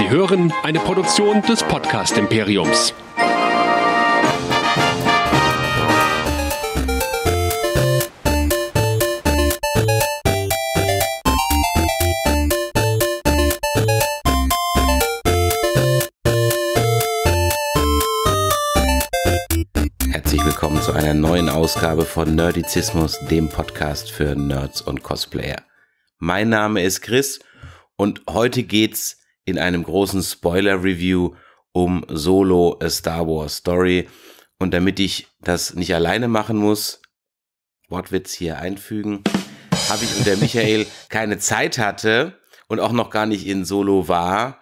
Sie hören eine Produktion des Podcast Imperiums. Herzlich willkommen zu einer neuen Ausgabe von Nerdizismus, dem Podcast für Nerds und Cosplayer. Mein Name ist Chris und heute geht's in einem großen Spoiler-Review um Solo A Star Wars Story. Und damit ich das nicht alleine machen muss, Wortwitz hier einfügen, habe ich und der Michael keine Zeit hatte und auch noch gar nicht in Solo war,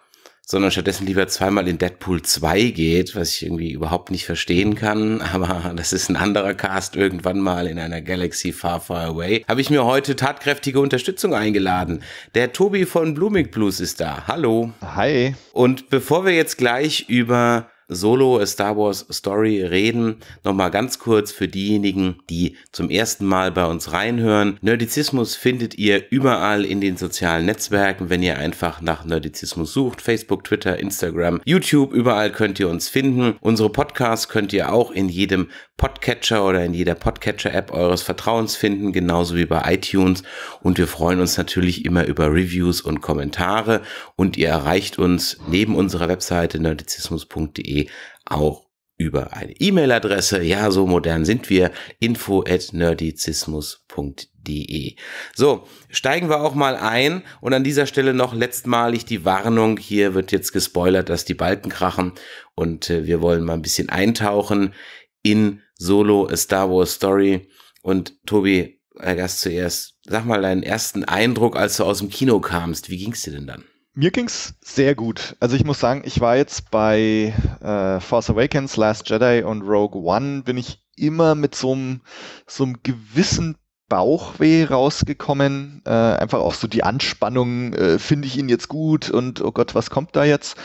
sondern stattdessen lieber zweimal in Deadpool 2 geht, was ich irgendwie überhaupt nicht verstehen kann. Aber das ist ein anderer Cast irgendwann mal in einer Galaxy far, far away. Habe ich mir heute tatkräftige Unterstützung eingeladen. Der Tobi von Blooming Blues ist da. Hallo. Hi. Und bevor wir jetzt gleich über Solo Star Wars Story reden. Nochmal ganz kurz für diejenigen, die zum ersten Mal bei uns reinhören. Nerdizismus findet ihr überall in den sozialen Netzwerken, wenn ihr einfach nach Nerdizismus sucht. Facebook, Twitter, Instagram, YouTube, überall könnt ihr uns finden. Unsere Podcasts könnt ihr auch in jedem Podcatcher oder in jeder Podcatcher-App eures Vertrauens finden, genauso wie bei iTunes. Und wir freuen uns natürlich immer über Reviews und Kommentare. Und ihr erreicht uns neben unserer Webseite nerdizismus.de auch über eine E-Mail-Adresse. Ja, so modern sind wir. Info at nerdizismus.de. So, steigen wir auch mal ein. Und an dieser Stelle noch letztmalig die Warnung. Hier wird jetzt gespoilert, dass die Balken krachen. Und äh, wir wollen mal ein bisschen eintauchen in Solo, A Star Wars Story. Und Tobi, äh, Gast zuerst, sag mal deinen ersten Eindruck, als du aus dem Kino kamst. Wie ging's dir denn dann? Mir ging's sehr gut. Also ich muss sagen, ich war jetzt bei äh, Force Awakens, Last Jedi und Rogue One, bin ich immer mit so einem so einem gewissen Bauchweh rausgekommen. Äh, einfach auch so die Anspannung, äh, finde ich ihn jetzt gut und oh Gott, was kommt da jetzt?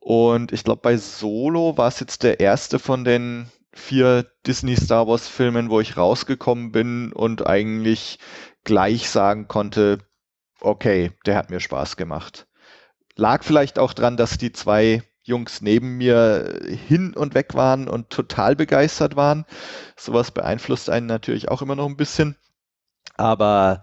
Und ich glaube, bei Solo war es jetzt der erste von den vier Disney-Star Wars-Filmen, wo ich rausgekommen bin und eigentlich gleich sagen konnte, okay, der hat mir Spaß gemacht. Lag vielleicht auch dran, dass die zwei Jungs neben mir hin und weg waren und total begeistert waren. Sowas beeinflusst einen natürlich auch immer noch ein bisschen. Aber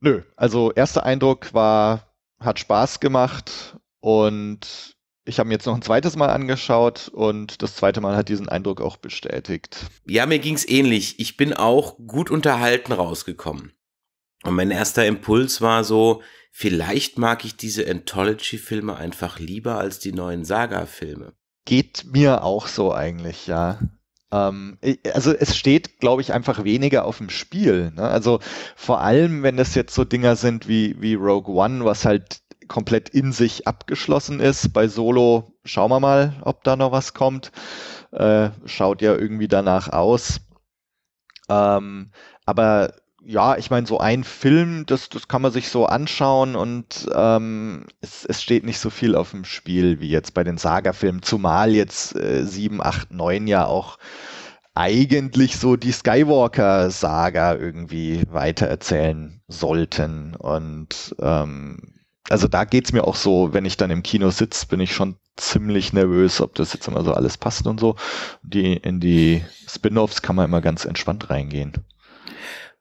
nö, also erster Eindruck war, hat Spaß gemacht und ich habe mir jetzt noch ein zweites Mal angeschaut und das zweite Mal hat diesen Eindruck auch bestätigt. Ja, mir ging es ähnlich. Ich bin auch gut unterhalten rausgekommen. Und mein erster Impuls war so, vielleicht mag ich diese Anthology-Filme einfach lieber als die neuen Saga-Filme. Geht mir auch so eigentlich, ja. Ähm, also es steht, glaube ich, einfach weniger auf dem Spiel. Ne? Also vor allem, wenn das jetzt so Dinger sind wie, wie Rogue One, was halt komplett in sich abgeschlossen ist. Bei Solo schauen wir mal, ob da noch was kommt. Äh, schaut ja irgendwie danach aus. Ähm, aber ja, ich meine, so ein Film, das, das kann man sich so anschauen und ähm, es, es steht nicht so viel auf dem Spiel wie jetzt bei den Saga-Filmen, zumal jetzt äh, 7, 8, 9 ja auch eigentlich so die Skywalker-Saga irgendwie weitererzählen sollten. Und ähm, also da geht's mir auch so, wenn ich dann im Kino sitze, bin ich schon ziemlich nervös, ob das jetzt immer so alles passt und so. Die, in die Spin-offs kann man immer ganz entspannt reingehen.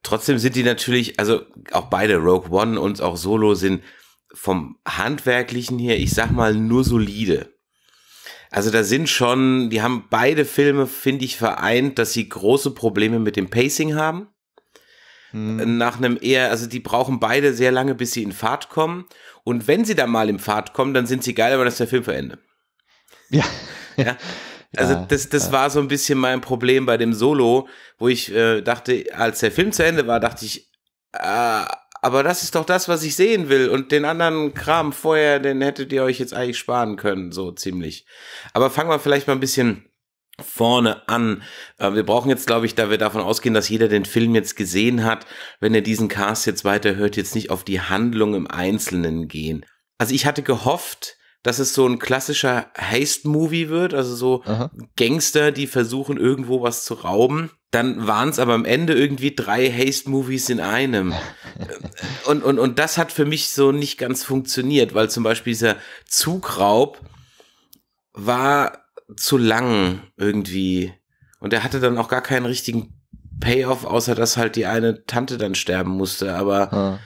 Trotzdem sind die natürlich, also auch beide, Rogue One und auch Solo, sind vom Handwerklichen her, ich sag mal, nur solide. Also da sind schon, die haben beide Filme, finde ich, vereint, dass sie große Probleme mit dem Pacing haben mhm. nach einem eher, also die brauchen beide sehr lange, bis sie in Fahrt kommen. Und wenn sie dann mal in Fahrt kommen, dann sind sie geil, aber das ist der Film für Ende. Ja. ja. Also ja, das, das ja. war so ein bisschen mein Problem bei dem Solo, wo ich äh, dachte, als der Film zu Ende war, dachte ich, äh, aber das ist doch das, was ich sehen will. Und den anderen Kram vorher, den hättet ihr euch jetzt eigentlich sparen können, so ziemlich. Aber fangen wir vielleicht mal ein bisschen vorne an. Äh, wir brauchen jetzt, glaube ich, da wir davon ausgehen, dass jeder den Film jetzt gesehen hat, wenn er diesen Cast jetzt weiterhört, jetzt nicht auf die Handlung im Einzelnen gehen. Also ich hatte gehofft, dass es so ein klassischer Heist-Movie wird, also so Aha. Gangster, die versuchen irgendwo was zu rauben. Dann waren es aber am Ende irgendwie drei Haste-Movies in einem. und, und, und das hat für mich so nicht ganz funktioniert, weil zum Beispiel dieser Zugraub war zu lang irgendwie. Und er hatte dann auch gar keinen richtigen Payoff, außer dass halt die eine Tante dann sterben musste. Aber ja. Ah.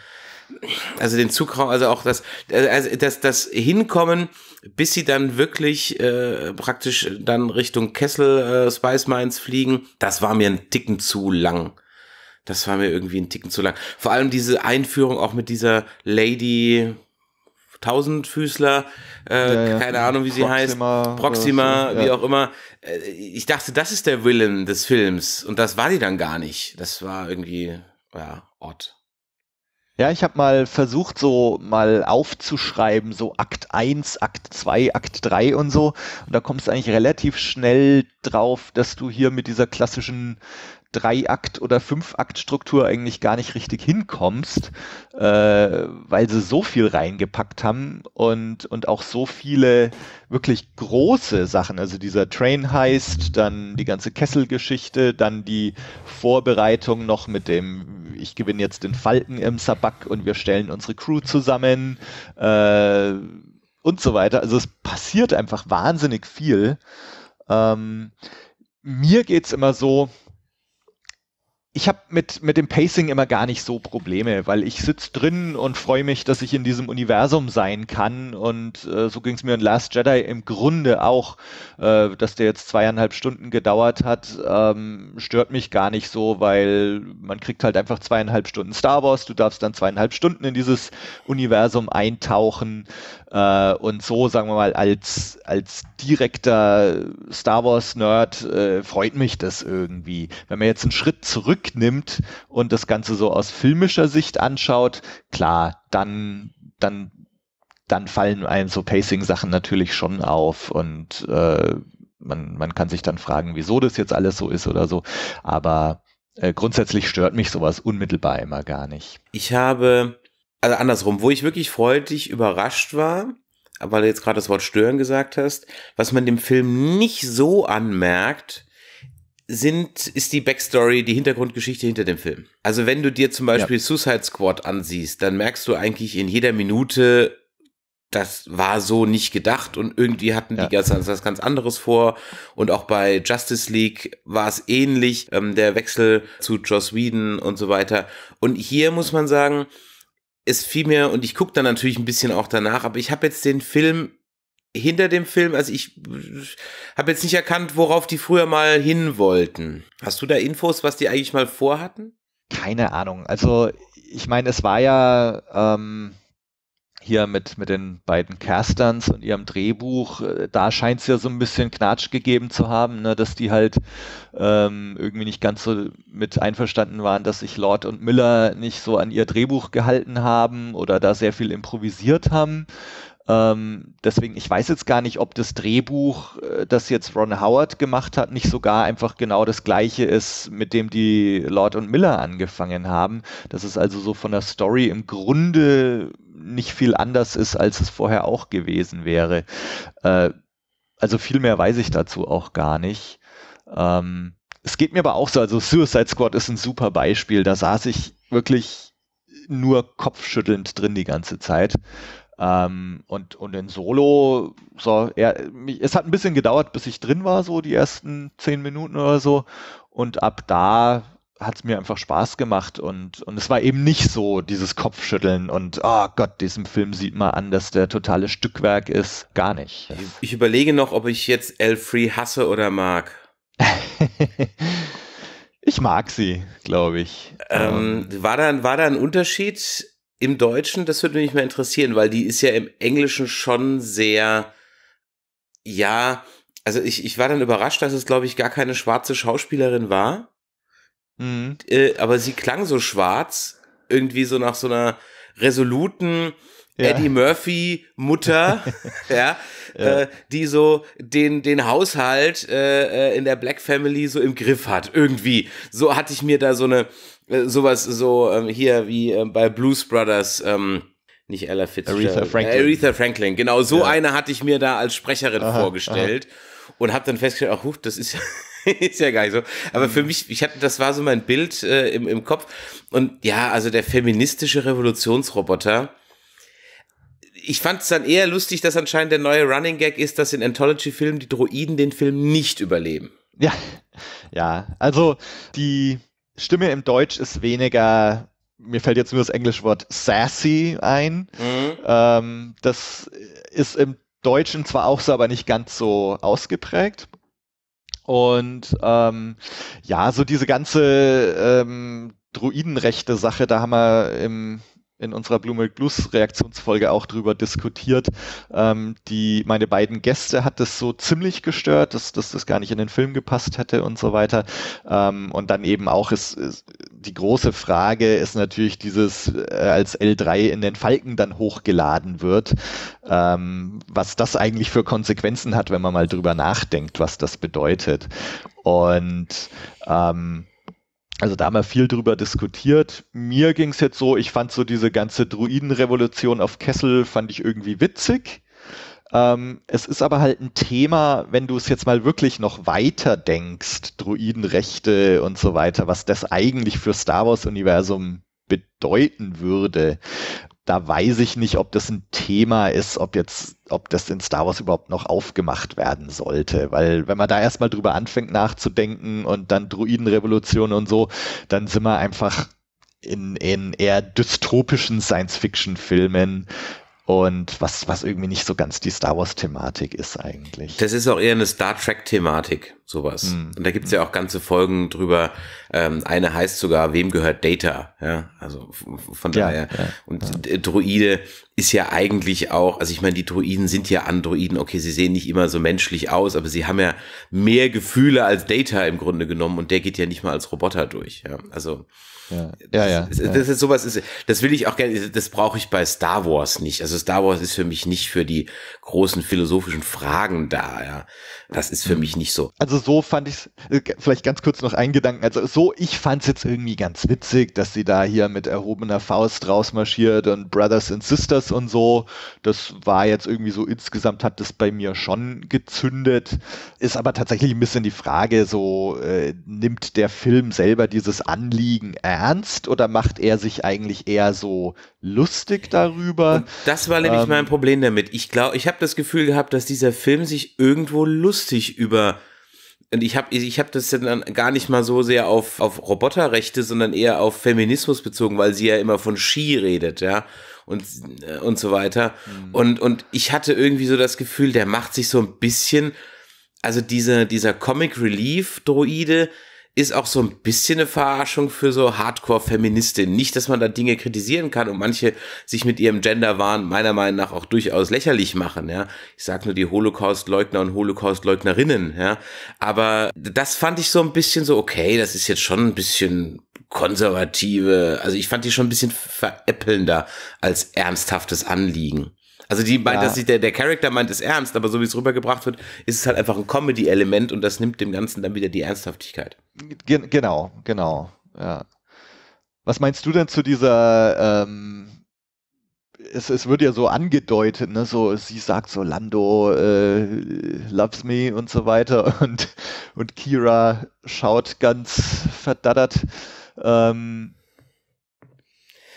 also den Zugraum, also auch das, also das, das Hinkommen, bis sie dann wirklich äh, praktisch dann Richtung Kessel äh, Spice Mines fliegen, das war mir ein Ticken zu lang. Das war mir irgendwie ein Ticken zu lang. Vor allem diese Einführung auch mit dieser Lady, Tausendfüßler, äh, ja, ja. keine Ahnung, wie sie Proxima, heißt, Proxima, so, ja. wie auch immer. Äh, ich dachte, das ist der Willen des Films und das war die dann gar nicht. Das war irgendwie, ja, odd. Ja, ich habe mal versucht, so mal aufzuschreiben, so Akt 1, Akt 2, Akt 3 und so. Und da kommst du eigentlich relativ schnell drauf, dass du hier mit dieser klassischen Drei-Akt- oder Fünf-Akt-Struktur eigentlich gar nicht richtig hinkommst, äh, weil sie so viel reingepackt haben und, und auch so viele wirklich große Sachen. Also dieser Train heißt, dann die ganze Kesselgeschichte, dann die Vorbereitung noch mit dem, ich gewinne jetzt den Falken im Sabak und wir stellen unsere Crew zusammen äh, und so weiter. Also es passiert einfach wahnsinnig viel. Ähm, mir geht's immer so, ich habe mit, mit dem Pacing immer gar nicht so Probleme, weil ich sitze drin und freue mich, dass ich in diesem Universum sein kann. Und äh, so ging es mir in Last Jedi im Grunde auch, äh, dass der jetzt zweieinhalb Stunden gedauert hat, ähm, stört mich gar nicht so, weil man kriegt halt einfach zweieinhalb Stunden Star Wars, du darfst dann zweieinhalb Stunden in dieses Universum eintauchen äh, und so, sagen wir mal, als, als direkter Star Wars-Nerd äh, freut mich das irgendwie. Wenn man jetzt einen Schritt zurück Blick nimmt und das Ganze so aus filmischer Sicht anschaut, klar, dann, dann, dann fallen einem so Pacing-Sachen natürlich schon auf und äh, man, man kann sich dann fragen, wieso das jetzt alles so ist oder so. Aber äh, grundsätzlich stört mich sowas unmittelbar immer gar nicht. Ich habe, also andersrum, wo ich wirklich freudig überrascht war, weil du jetzt gerade das Wort stören gesagt hast, was man dem Film nicht so anmerkt, sind, ist die Backstory, die Hintergrundgeschichte hinter dem Film. Also wenn du dir zum Beispiel ja. Suicide Squad ansiehst, dann merkst du eigentlich in jeder Minute, das war so nicht gedacht und irgendwie hatten die ja. ganz, was ganz anderes vor. Und auch bei Justice League war es ähnlich, ähm, der Wechsel zu Joss Whedon und so weiter. Und hier muss man sagen, es fiel mir, und ich gucke dann natürlich ein bisschen auch danach, aber ich habe jetzt den Film hinter dem Film, also ich habe jetzt nicht erkannt, worauf die früher mal hin wollten. Hast du da Infos, was die eigentlich mal vorhatten? Keine Ahnung. Also ich meine, es war ja ähm, hier mit, mit den beiden Kerstans und ihrem Drehbuch, äh, da scheint es ja so ein bisschen Knatsch gegeben zu haben, ne, dass die halt ähm, irgendwie nicht ganz so mit einverstanden waren, dass sich Lord und Miller nicht so an ihr Drehbuch gehalten haben oder da sehr viel improvisiert haben. Ähm, deswegen, ich weiß jetzt gar nicht, ob das Drehbuch, äh, das jetzt Ron Howard gemacht hat, nicht sogar einfach genau das gleiche ist, mit dem die Lord und Miller angefangen haben. Dass es also so von der Story im Grunde nicht viel anders ist, als es vorher auch gewesen wäre. Äh, also viel mehr weiß ich dazu auch gar nicht. Ähm, es geht mir aber auch so, also Suicide Squad ist ein super Beispiel. Da saß ich wirklich nur kopfschüttelnd drin die ganze Zeit. Ähm, und, und in Solo, so, er, mich, es hat ein bisschen gedauert, bis ich drin war, so die ersten zehn Minuten oder so. Und ab da hat es mir einfach Spaß gemacht und, und es war eben nicht so dieses Kopfschütteln und oh Gott, diesem Film sieht man an, dass der totale Stückwerk ist. Gar nicht. Ich überlege noch, ob ich jetzt L3 hasse oder mag. ich mag sie, glaube ich. Ähm, ähm, war, da, war da ein Unterschied im Deutschen, das würde mich mal interessieren, weil die ist ja im Englischen schon sehr, ja, also ich, ich war dann überrascht, dass es, glaube ich, gar keine schwarze Schauspielerin war. Mhm. Äh, aber sie klang so schwarz, irgendwie so nach so einer resoluten ja. Eddie Murphy Mutter, ja, ja. Äh, die so den, den Haushalt äh, äh, in der Black Family so im Griff hat, irgendwie. So hatte ich mir da so eine, äh, sowas so ähm, hier wie äh, bei Blues Brothers, ähm, nicht Ella Fitzgerald. Aretha Franklin. Aretha Franklin, genau. So ja. eine hatte ich mir da als Sprecherin aha, vorgestellt aha. und habe dann festgestellt, ach, huch, das ist ja ist ja gar nicht so. Aber für mhm. mich, ich hatte, das war so mein Bild äh, im, im Kopf. Und ja, also der feministische Revolutionsroboter. Ich fand es dann eher lustig, dass anscheinend der neue Running Gag ist, dass in Anthology-Filmen die Droiden den Film nicht überleben. Ja, ja. Also die Stimme im Deutsch ist weniger, mir fällt jetzt nur das englische Wort sassy ein. Mhm. Ähm, das ist im Deutschen zwar auch so, aber nicht ganz so ausgeprägt. Und ähm, ja, so diese ganze ähm, Druidenrechte-Sache, da haben wir im in unserer Blue Milk Blues Reaktionsfolge auch drüber diskutiert. Ähm, die, meine beiden Gäste hat das so ziemlich gestört, dass, dass das gar nicht in den Film gepasst hätte und so weiter. Ähm, und dann eben auch ist, ist, die große Frage ist natürlich dieses, äh, als L3 in den Falken dann hochgeladen wird, ähm, was das eigentlich für Konsequenzen hat, wenn man mal drüber nachdenkt, was das bedeutet. Und ähm, also da haben wir viel drüber diskutiert. Mir ging es jetzt so, ich fand so diese ganze Druidenrevolution auf Kessel, fand ich irgendwie witzig. Ähm, es ist aber halt ein Thema, wenn du es jetzt mal wirklich noch weiter denkst, Druidenrechte und so weiter, was das eigentlich für Star Wars-Universum bedeuten würde da weiß ich nicht, ob das ein Thema ist, ob jetzt, ob das in Star Wars überhaupt noch aufgemacht werden sollte. Weil wenn man da erstmal drüber anfängt nachzudenken und dann Druidenrevolution und so, dann sind wir einfach in, in eher dystopischen Science-Fiction-Filmen, und was, was irgendwie nicht so ganz die Star Wars-Thematik ist eigentlich. Das ist auch eher eine Star Trek-Thematik, sowas. Mm. Und da gibt's ja auch ganze Folgen drüber. Ähm, eine heißt sogar, wem gehört Data? Ja, also von daher. Ja, ja, und ja. Droide ist ja eigentlich auch, also ich meine, die Droiden sind ja Androiden, okay, sie sehen nicht immer so menschlich aus, aber sie haben ja mehr Gefühle als Data im Grunde genommen und der geht ja nicht mal als Roboter durch. Ja, also. Ja, ja. ja, das, ja. das ist sowas, ist, das will ich auch gerne, das brauche ich bei Star Wars nicht. Also Star Wars ist für mich nicht für die großen philosophischen Fragen da, ja das ist für mich nicht so. Also so fand ich es, äh, vielleicht ganz kurz noch ein Gedanken. Also so, ich fand es jetzt irgendwie ganz witzig, dass sie da hier mit erhobener Faust rausmarschiert und Brothers and Sisters und so. Das war jetzt irgendwie so insgesamt hat das bei mir schon gezündet. Ist aber tatsächlich ein bisschen die Frage, so äh, nimmt der Film selber dieses Anliegen ernst oder macht er sich eigentlich eher so lustig darüber? Und das war nämlich ähm, mein Problem damit. Ich glaube, ich habe das Gefühl gehabt, dass dieser Film sich irgendwo lustig lustig über und ich habe ich habe das dann gar nicht mal so sehr auf, auf Roboterrechte, sondern eher auf Feminismus bezogen, weil sie ja immer von Ski redet, ja. Und, äh, und so weiter. Mhm. Und, und ich hatte irgendwie so das Gefühl, der macht sich so ein bisschen, also diese, dieser Comic Relief Droide, ist auch so ein bisschen eine Verarschung für so Hardcore-Feministinnen. Nicht, dass man da Dinge kritisieren kann und manche sich mit ihrem Genderwahn meiner Meinung nach auch durchaus lächerlich machen, ja. Ich sag nur die Holocaust-Leugner und Holocaust-Leugnerinnen, ja. Aber das fand ich so ein bisschen so, okay, das ist jetzt schon ein bisschen konservative, also ich fand die schon ein bisschen veräppelnder als ernsthaftes Anliegen. Also die meint, ja. dass sich der, der Charakter meint ist ernst, aber so wie es rübergebracht wird, ist es halt einfach ein Comedy-Element und das nimmt dem Ganzen dann wieder die Ernsthaftigkeit. Gen genau, genau. Ja. Was meinst du denn zu dieser ähm, es, es, wird ja so angedeutet, ne, so sie sagt so Lando äh, loves me und so weiter und und Kira schaut ganz verdattert. Ähm,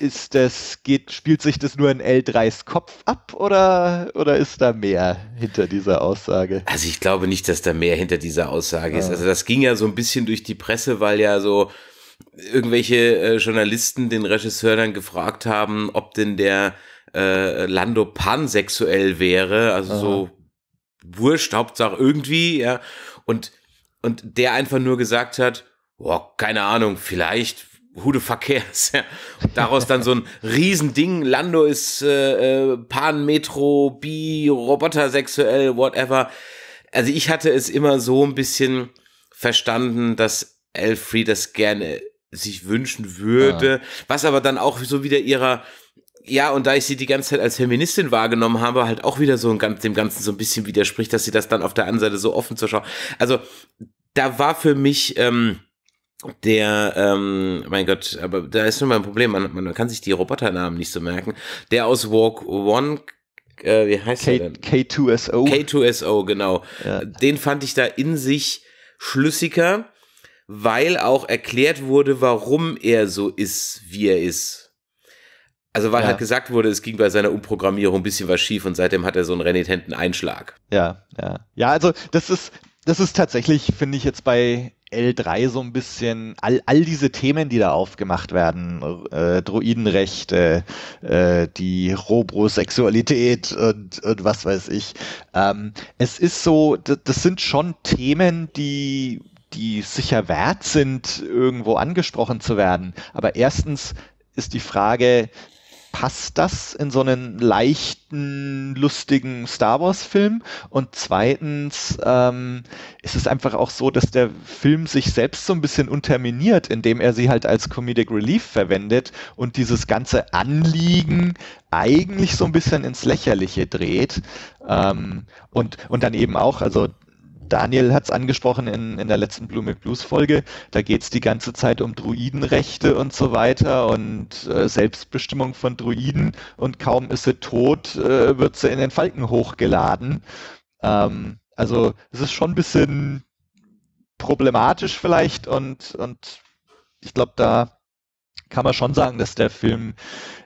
ist das, geht, spielt sich das nur in L3s Kopf ab oder, oder ist da mehr hinter dieser Aussage? Also ich glaube nicht, dass da mehr hinter dieser Aussage ist. Ah. Also das ging ja so ein bisschen durch die Presse, weil ja so irgendwelche äh, Journalisten den Regisseur dann gefragt haben, ob denn der äh, Lando pansexuell wäre. Also ah. so wurscht, Hauptsache irgendwie, ja. Und, und der einfach nur gesagt hat, boah, keine Ahnung, vielleicht, who the fuck cares? Und daraus dann so ein Riesending. Lando ist äh, äh Pan-Metro, Bi, Roboter, sexuell, whatever. Also ich hatte es immer so ein bisschen verstanden, dass Elfried das gerne sich wünschen würde, ja. was aber dann auch so wieder ihrer ja, und da ich sie die ganze Zeit als Feministin wahrgenommen habe, halt auch wieder so ein, dem Ganzen so ein bisschen widerspricht, dass sie das dann auf der anderen Seite so offen zu schauen. Also da war für mich ähm, der, ähm, mein Gott, aber da ist nur mein Problem, man, man kann sich die Roboternamen nicht so merken, der aus Walk One äh, wie heißt K der denn? K2SO. K2SO, genau. Ja. Den fand ich da in sich schlüssiger, weil auch erklärt wurde, warum er so ist, wie er ist. Also weil ja. halt gesagt wurde, es ging bei seiner Umprogrammierung ein bisschen was schief und seitdem hat er so einen renitenten Einschlag. Ja, ja. Ja, also das ist, das ist tatsächlich, finde ich jetzt bei L3 so ein bisschen all, all diese Themen, die da aufgemacht werden, äh, Druidenrechte, äh, die Robrosexualität und, und was weiß ich. Ähm, es ist so, das, sind schon Themen, die, die sicher wert sind, irgendwo angesprochen zu werden. Aber erstens ist die Frage, passt das in so einen leichten, lustigen Star Wars-Film? Und zweitens ähm, ist es einfach auch so, dass der Film sich selbst so ein bisschen unterminiert, indem er sie halt als Comedic Relief verwendet und dieses ganze Anliegen eigentlich so ein bisschen ins Lächerliche dreht. Ähm, und, und dann eben auch, also Daniel hat es angesprochen in, in der letzten Blue Milk Blues Folge. Da geht es die ganze Zeit um Druidenrechte und so weiter und äh, Selbstbestimmung von Druiden. Und kaum ist sie tot, äh, wird sie in den Falken hochgeladen. Ähm, also es ist schon ein bisschen problematisch vielleicht und, und ich glaube, da kann man schon sagen, dass der Film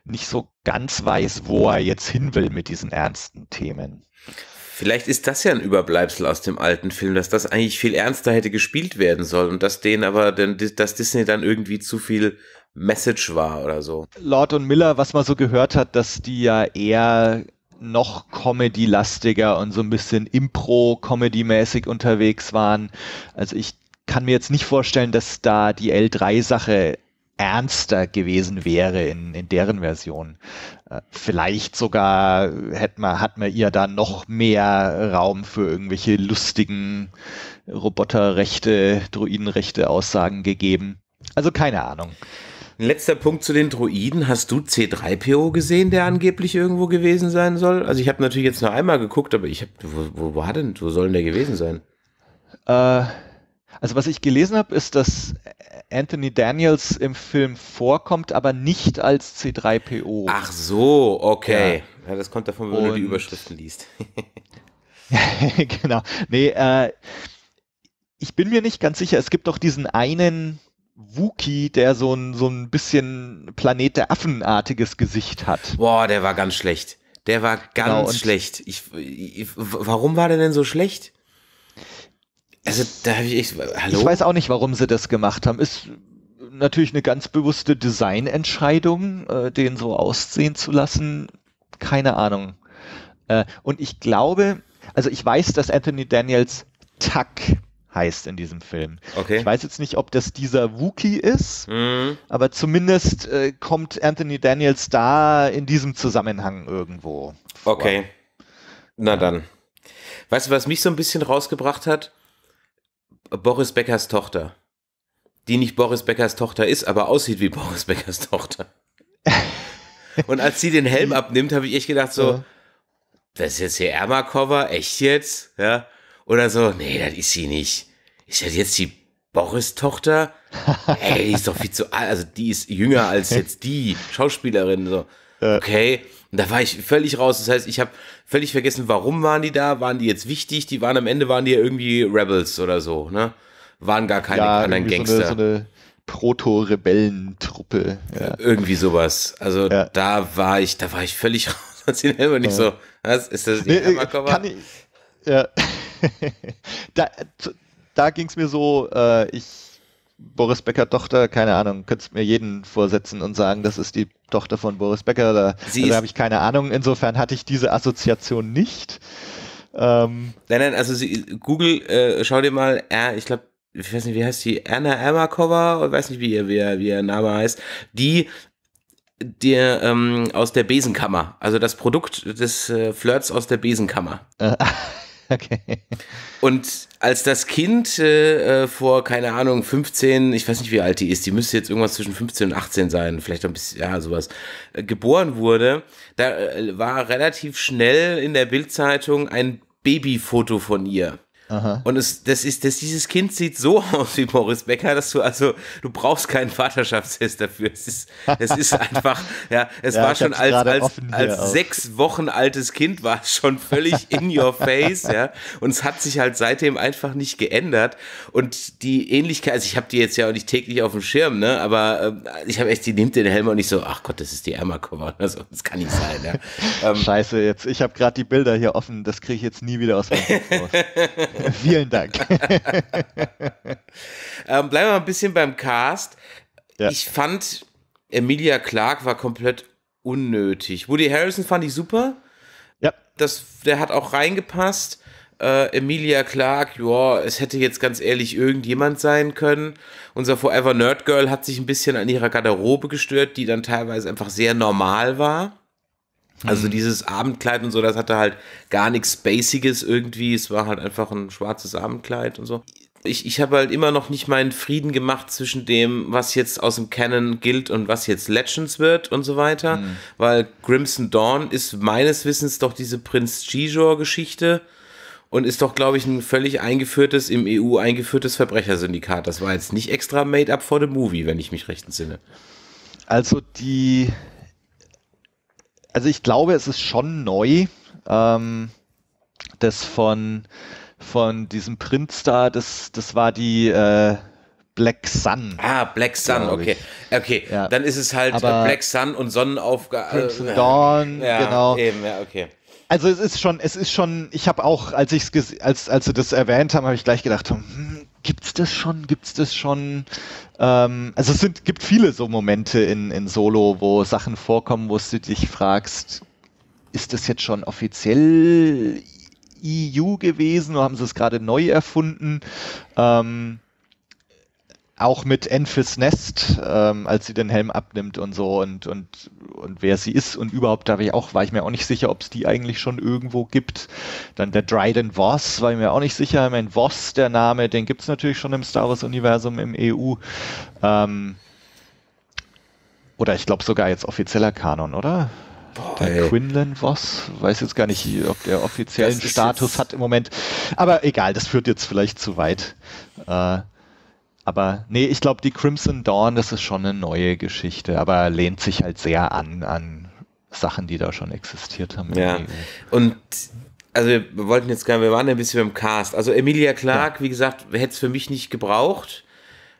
nicht so ganz weiß, wo er jetzt hin will mit diesen ernsten Themen. Vielleicht ist das ja ein Überbleibsel aus dem alten Film, dass das eigentlich viel ernster hätte gespielt werden sollen und dass denen aber, dass Disney dann irgendwie zu viel Message war oder so. Lord und Miller, was man so gehört hat, dass die ja eher noch Comedy-lastiger und so ein bisschen Impro-Comedy-mäßig unterwegs waren. Also ich kann mir jetzt nicht vorstellen, dass da die L3-Sache ernster gewesen wäre in, in deren Version. Äh, vielleicht sogar hätte man, hat man ihr da noch mehr Raum für irgendwelche lustigen Roboterrechte, Druidenrechte Aussagen gegeben. Also keine Ahnung. Letzter Punkt zu den Droiden. Hast du C3PO gesehen, der angeblich irgendwo gewesen sein soll? Also ich habe natürlich jetzt noch einmal geguckt, aber ich habe, wo, wo war denn, wo soll denn der gewesen sein? Äh, also was ich gelesen habe, ist, dass Anthony Daniels im Film vorkommt, aber nicht als C3PO. Ach so, okay. Ja. Ja, das kommt davon, wenn Und, du die Überschriften liest. genau. Nee, äh, ich bin mir nicht ganz sicher. Es gibt doch diesen einen Wookie, der so ein, so ein bisschen Planet der Affenartiges Gesicht hat. Boah, der war ganz schlecht. Der war genau, ganz genau, schlecht. Ich, ich, warum war der denn so schlecht? Also da habe ich echt, hallo? Ich weiß auch nicht, warum sie das gemacht haben. Ist natürlich eine ganz bewusste Designentscheidung, äh, den so aussehen zu lassen. Keine Ahnung. Äh, und ich glaube, also ich weiß, dass Anthony Daniels Tack heißt in diesem Film. Okay. Ich weiß jetzt nicht, ob das dieser Wookie ist, mhm. aber zumindest äh, kommt Anthony Daniels da in diesem Zusammenhang irgendwo. Vor. Okay. Na dann. Weißt du, was mich so ein bisschen rausgebracht hat? Boris Beckers Tochter. Die nicht Boris Beckers Tochter ist, aber aussieht wie Boris Beckers Tochter. Und als sie den Helm abnimmt, habe ich echt gedacht so, ja. das ist jetzt hier ärmer cover echt jetzt? Ja. Oder so, nee, das ist sie nicht. Ist das jetzt die Boris-Tochter? Ey, die ist doch viel zu alt. Also die ist jünger als jetzt die Schauspielerin. So. Okay, und da war ich völlig raus. Das heißt, ich habe völlig vergessen, warum waren die da? Waren die jetzt wichtig? Die waren am Ende, waren die ja irgendwie Rebels oder so, ne? Waren gar keine ja, anderen Gangster. So eine, so eine Proto-Rebellentruppe. Ja. Äh, irgendwie sowas. Also ja. da war ich, da war ich völlig raus. Und sie immer nicht so, was, ist das nee, äh, kann ich, ja. da da ging es mir so, äh, ich Boris Becker Tochter, keine Ahnung, könntest mir jeden vorsetzen und sagen, das ist die Tochter von Boris Becker, da, also habe ich keine Ahnung. Insofern hatte ich diese Assoziation nicht. Ähm nein, nein, also sie, Google, äh, schau dir mal, äh, ich glaube, ich weiß nicht, wie heißt die, Anna Amakova, ich weiß nicht, wie ihr, wie wie ihr Name heißt, die der ähm, aus der Besenkammer, also das Produkt des äh, Flirts aus der Besenkammer. Äh, okay. Und als das Kind äh, äh vor, keine Ahnung, 15, ich weiß nicht, wie alt die ist, die müsste jetzt irgendwas zwischen 15 und 18 sein, vielleicht ein bisschen, ja, sowas, äh, geboren wurde, da äh, war relativ schnell in der Bildzeitung ein Babyfoto von ihr. Aha. Und es, das ist, das, dieses Kind sieht so aus wie Boris Becker, dass du also, du brauchst keinen Vaterschaftstest dafür. Es ist, es ist einfach, ja, es ja, war schon als, als, als sechs Wochen altes Kind war es schon völlig in your face, ja. Und es hat sich halt seitdem einfach nicht geändert. Und die Ähnlichkeit, also ich habe die jetzt ja auch nicht täglich auf dem Schirm, ne, aber äh, ich habe echt, die nimmt den Helm und ich so, ach Gott, das ist die Emma-Cover oder so. Also, das kann nicht sein, ja. Ähm, Scheiße, jetzt, ich habe gerade die Bilder hier offen, das kriege ich jetzt nie wieder aus meinem Kopf raus. Vielen Dank. ähm, bleiben wir mal ein bisschen beim Cast. Ja. Ich fand, Emilia Clark war komplett unnötig. Woody Harrison fand ich super. Ja. Das, der hat auch reingepasst. Äh, Emilia Clark, ja, es hätte jetzt ganz ehrlich irgendjemand sein können. Unser Forever Nerd Girl hat sich ein bisschen an ihrer Garderobe gestört, die dann teilweise einfach sehr normal war. Also dieses Abendkleid und so, das hatte halt gar nichts Basiges irgendwie. Es war halt einfach ein schwarzes Abendkleid und so. Ich, ich habe halt immer noch nicht meinen Frieden gemacht zwischen dem, was jetzt aus dem Canon gilt und was jetzt Legends wird und so weiter. Mhm. Weil Crimson Dawn ist meines Wissens doch diese Prinz Gijor-Geschichte und ist doch, glaube ich, ein völlig eingeführtes, im EU eingeführtes Verbrechersyndikat. Das war jetzt nicht extra made up for the movie, wenn ich mich recht entsinne. Also die also ich glaube, es ist schon neu, ähm, das von, von diesem Prinz da, das, das war die äh, Black Sun. Ah, Black Sun, okay. Okay, ja. dann ist es halt äh, Aber Black Sun und Sonnenaufgabe. Crimson äh, Dawn, ja, genau. Eben, ja, okay. Also es ist schon, es ist schon, ich habe auch, als ich als, als sie das erwähnt haben, habe ich gleich gedacht, hm, gibt's das schon? Gibt's das schon? Ähm, also es sind, gibt viele so Momente in, in Solo, wo Sachen vorkommen, wo du dich fragst, ist das jetzt schon offiziell EU gewesen oder haben sie es gerade neu erfunden? Ähm, auch mit Enfys Nest, ähm, als sie den Helm abnimmt und so und, und, und wer sie ist und überhaupt, da war ich, auch, war ich mir auch nicht sicher, ob es die eigentlich schon irgendwo gibt. Dann der Dryden Voss, war ich mir auch nicht sicher. Mein Voss, der Name, den gibt es natürlich schon im Star Wars-Universum, im EU. Ähm, oder ich glaube sogar jetzt offizieller Kanon, oder? Boah, der ey. Quinlan Voss, weiß jetzt gar nicht, ob der offiziellen Status hat im Moment. Aber egal, das führt jetzt vielleicht zu weit. Äh, aber nee, ich glaube, die Crimson Dawn, das ist schon eine neue Geschichte, aber lehnt sich halt sehr an, an Sachen, die da schon existiert haben. Ja. E und also wir wollten jetzt gar wir waren ein bisschen beim Cast. Also Emilia Clark, ja. wie gesagt, hätte es für mich nicht gebraucht.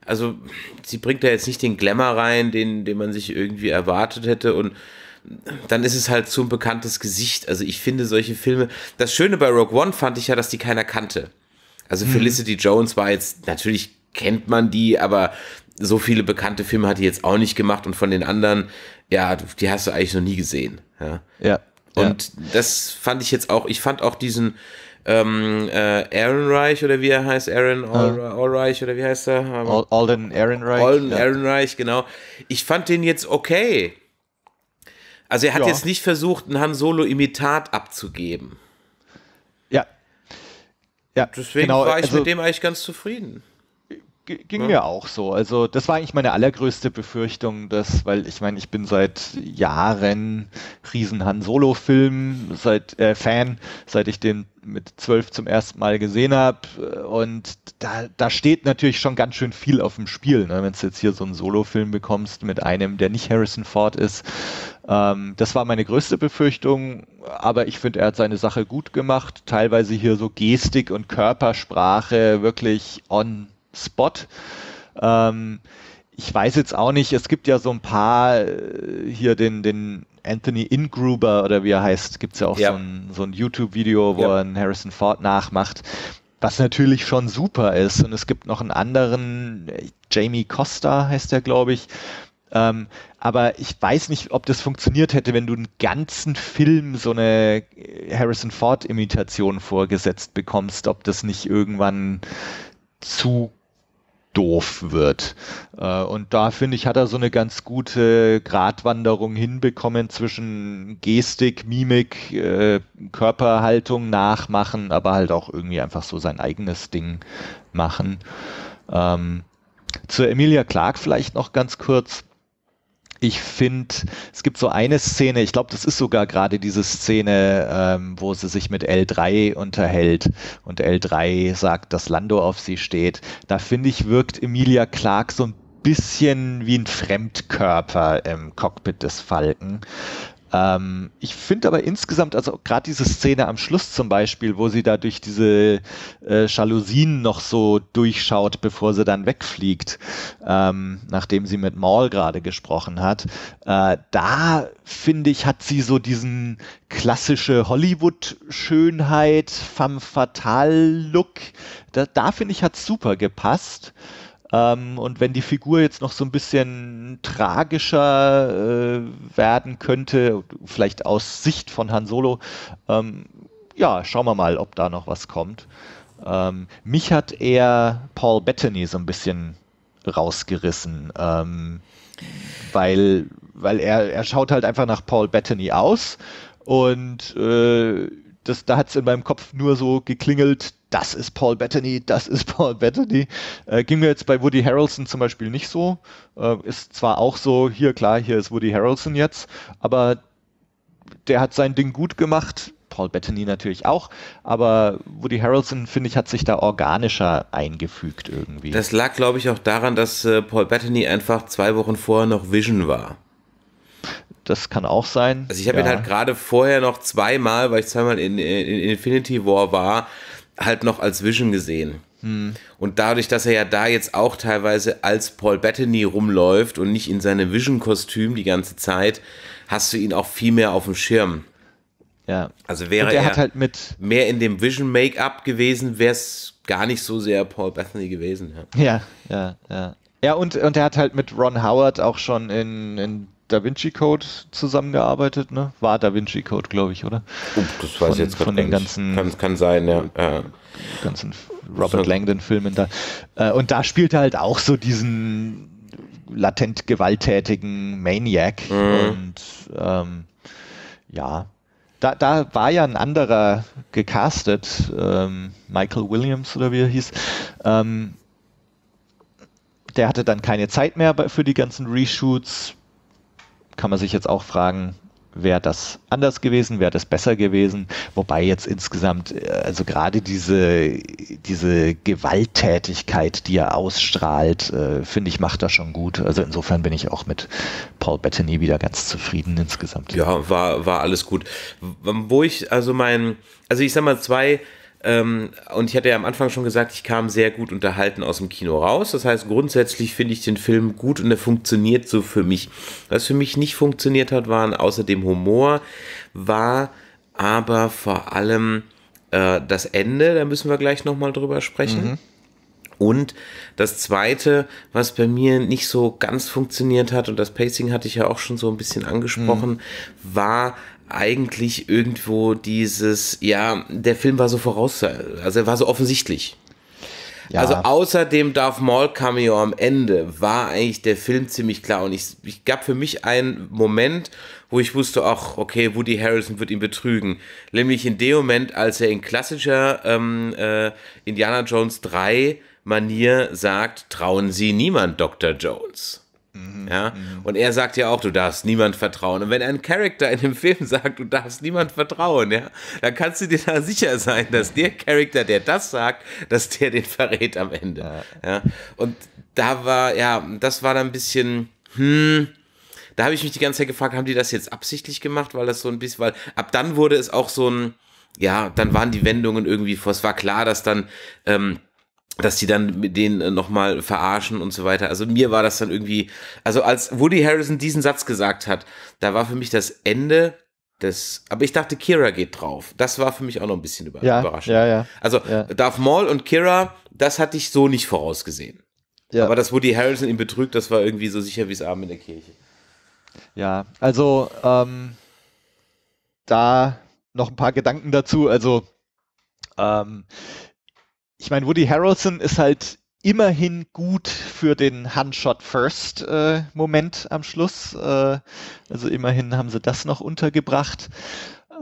Also sie bringt da jetzt nicht den Glamour rein, den, den man sich irgendwie erwartet hätte und dann ist es halt so ein bekanntes Gesicht. Also ich finde solche Filme, das Schöne bei Rogue One fand ich ja, dass die keiner kannte. Also mhm. Felicity mhm. Jones war jetzt natürlich kennt man die, aber so viele bekannte Filme hat die jetzt auch nicht gemacht und von den anderen, ja, die hast du eigentlich noch nie gesehen. Ja. ja und ja. das fand ich jetzt auch, ich fand auch diesen ähm, äh, Aaron Reich oder wie er heißt, Aaron Allreich ja. oder wie heißt er? Alden Aaron Reich. Alden ja. Aaron Reich, genau. Ich fand den jetzt okay. Also er hat jetzt nicht versucht, ein Han Solo-Imitat abzugeben. Ja. Ja, deswegen genau. war ich also, mit dem eigentlich ganz zufrieden ging ne? mir auch so. Also das war eigentlich meine allergrößte Befürchtung, dass, weil ich meine, ich bin seit Jahren riesen Han Solo Film seit äh, Fan, seit ich den mit zwölf zum ersten Mal gesehen habe und da, da steht natürlich schon ganz schön viel auf dem Spiel, ne? wenn du jetzt hier so einen Solo Film bekommst mit einem, der nicht Harrison Ford ist. Ähm, das war meine größte Befürchtung, aber ich finde, er hat seine Sache gut gemacht. Teilweise hier so Gestik und Körpersprache wirklich on Spot. Ähm, ich weiß jetzt auch nicht, es gibt ja so ein paar, äh, hier den, den Anthony Ingruber oder wie er heißt, gibt es ja auch ja. so ein, so ein YouTube-Video, wo ja. er einen Harrison Ford nachmacht, was natürlich schon super ist. Und es gibt noch einen anderen, Jamie Costa heißt der, glaube ich. Ähm, aber ich weiß nicht, ob das funktioniert hätte, wenn du einen ganzen Film so eine Harrison Ford-Imitation vorgesetzt bekommst, ob das nicht irgendwann zu doof wird. Äh, und da finde ich, hat er so eine ganz gute Gratwanderung hinbekommen zwischen Gestik, Mimik, äh, Körperhaltung nachmachen, aber halt auch irgendwie einfach so sein eigenes Ding machen. Ähm, zur Emilia Clark vielleicht noch ganz kurz ich finde, es gibt so eine Szene, ich glaube, das ist sogar gerade diese Szene, ähm, wo sie sich mit L3 unterhält und L3 sagt, dass Lando auf sie steht. Da finde ich, wirkt Emilia Clark so ein bisschen wie ein Fremdkörper im Cockpit des Falken. Ähm, ich finde aber insgesamt, also gerade diese Szene am Schluss zum Beispiel, wo sie da durch diese äh, Jalousien noch so durchschaut, bevor sie dann wegfliegt, ähm, nachdem sie mit Maul gerade gesprochen hat, äh, da finde ich, hat sie so diesen klassische Hollywood-Schönheit, femme fatale Look. Da, da finde ich, hat super gepasst. Ähm, und wenn die Figur jetzt noch so ein bisschen tragischer äh, werden könnte, vielleicht aus Sicht von Han Solo, ähm, ja, schauen wir mal, ob da noch was kommt. Ähm, mich hat eher Paul Bettany so ein bisschen rausgerissen, ähm, weil, weil er, er schaut halt einfach nach Paul Bettany aus und äh, das, da hat es in meinem Kopf nur so geklingelt, das ist Paul Bettany, das ist Paul Bettany. Äh, ging mir jetzt bei Woody Harrelson zum Beispiel nicht so. Äh, ist zwar auch so, hier klar, hier ist Woody Harrelson jetzt, aber der hat sein Ding gut gemacht. Paul Bettany natürlich auch, aber Woody Harrelson, finde ich, hat sich da organischer eingefügt irgendwie. Das lag, glaube ich, auch daran, dass äh, Paul Bettany einfach zwei Wochen vorher noch Vision war. Das kann auch sein. Also ich habe ja. ihn halt gerade vorher noch zweimal, weil ich zweimal in, in, in Infinity War war, halt noch als Vision gesehen. Hm. Und dadurch, dass er ja da jetzt auch teilweise als Paul Bettany rumläuft und nicht in seinem Vision-Kostüm die ganze Zeit, hast du ihn auch viel mehr auf dem Schirm. Ja. Also wäre er halt mehr in dem Vision-Make-up gewesen, wäre es gar nicht so sehr Paul Bettany gewesen. ja, ja, ja. ja. Ja, und, und er hat halt mit Ron Howard auch schon in, in da Vinci Code zusammengearbeitet, ne? War Da Vinci Code, glaube ich, oder? Uh, das weiß von, ich jetzt gerade Von den ganzen. Kann, kann sein, ja. Äh, ja. ganzen Robert so. Langdon-Filmen da. Äh, und da spielte halt auch so diesen latent gewalttätigen Maniac. Mhm. Und ähm, ja, da, da, war ja ein anderer gecastet, ähm, Michael Williams oder wie er hieß. Ähm, der hatte dann keine Zeit mehr für die ganzen Reshoots kann man sich jetzt auch fragen, wäre das anders gewesen, wäre das besser gewesen. Wobei jetzt insgesamt, äh, also gerade diese, diese Gewalttätigkeit, die er ausstrahlt, äh, finde ich, macht das schon gut. Also insofern bin ich auch mit Paul Bettany wieder ganz zufrieden insgesamt. Ja, war, war alles gut. Wo ich, also mein, also ich sag mal, zwei ähm, und ich hatte ja am Anfang schon gesagt, ich kam sehr gut unterhalten aus dem Kino raus. Das heißt, grundsätzlich finde ich den Film gut und er funktioniert so für mich. Was für mich nicht funktioniert hat, waren außer dem Humor, war aber vor allem äh, das Ende. Da müssen wir gleich nochmal drüber sprechen. Mhm. Und das Zweite, was bei mir nicht so ganz funktioniert hat, und das Pacing hatte ich ja auch schon so ein bisschen angesprochen, mhm. war eigentlich irgendwo dieses, ja, der Film war so voraus, also er war so offensichtlich. Ja. Also außer dem Darth Maul Cameo am Ende war eigentlich der Film ziemlich klar und ich, ich gab für mich einen Moment, wo ich wusste, ach, okay, Woody Harrison wird ihn betrügen. Nämlich in dem Moment, als er in klassischer ähm, äh, Indiana Jones 3 Manier sagt, trauen Sie niemand, Dr. Jones. Mhm, ja? Mhm. Und er sagt ja auch, du darfst niemand vertrauen. Und wenn ein Charakter in dem Film sagt, du darfst niemand vertrauen, ja, dann kannst du dir da sicher sein, dass der Charakter, der das sagt, dass der den verrät am Ende. Ja. ja? Und da war, ja, das war dann ein bisschen, hm, da habe ich mich die ganze Zeit gefragt, haben die das jetzt absichtlich gemacht, weil das so ein bisschen, weil ab dann wurde es auch so ein, ja, dann waren die Wendungen irgendwie vor, es war klar, dass dann, ähm, dass die dann mit denen äh, nochmal verarschen und so weiter. Also mir war das dann irgendwie, also als Woody Harrison diesen Satz gesagt hat, da war für mich das Ende des, aber ich dachte, Kira geht drauf. Das war für mich auch noch ein bisschen über, ja, überraschend. Ja, ja, also ja. Darth Maul und Kira, das hatte ich so nicht vorausgesehen. Ja. Aber dass Woody Harrison ihn betrügt, das war irgendwie so sicher wie es Abend in der Kirche. Ja, also ähm, da noch ein paar Gedanken dazu. Also ähm, ich meine, Woody Harrelson ist halt immerhin gut für den Handshot First äh, Moment am Schluss. Äh, also immerhin haben sie das noch untergebracht.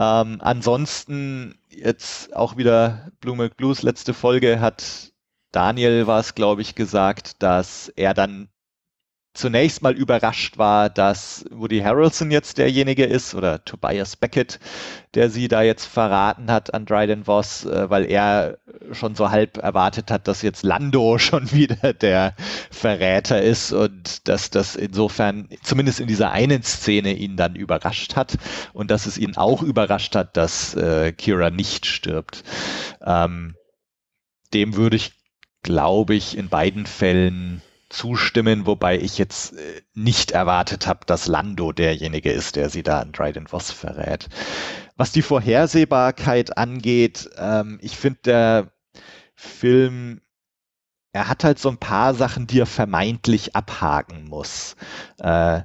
Ähm, ansonsten jetzt auch wieder Blue McBlues letzte Folge hat Daniel war es, glaube ich, gesagt, dass er dann zunächst mal überrascht war, dass Woody Harrelson jetzt derjenige ist oder Tobias Beckett, der sie da jetzt verraten hat an Dryden Voss, äh, weil er schon so halb erwartet hat, dass jetzt Lando schon wieder der Verräter ist und dass das insofern zumindest in dieser einen Szene ihn dann überrascht hat und dass es ihn auch überrascht hat, dass äh, Kira nicht stirbt. Ähm, dem würde ich, glaube ich, in beiden Fällen zustimmen, wobei ich jetzt äh, nicht erwartet habe, dass Lando derjenige ist, der sie da an Dryden Voss verrät. Was die Vorhersehbarkeit angeht, ähm, ich finde der Film er hat halt so ein paar Sachen, die er vermeintlich abhaken muss. Äh,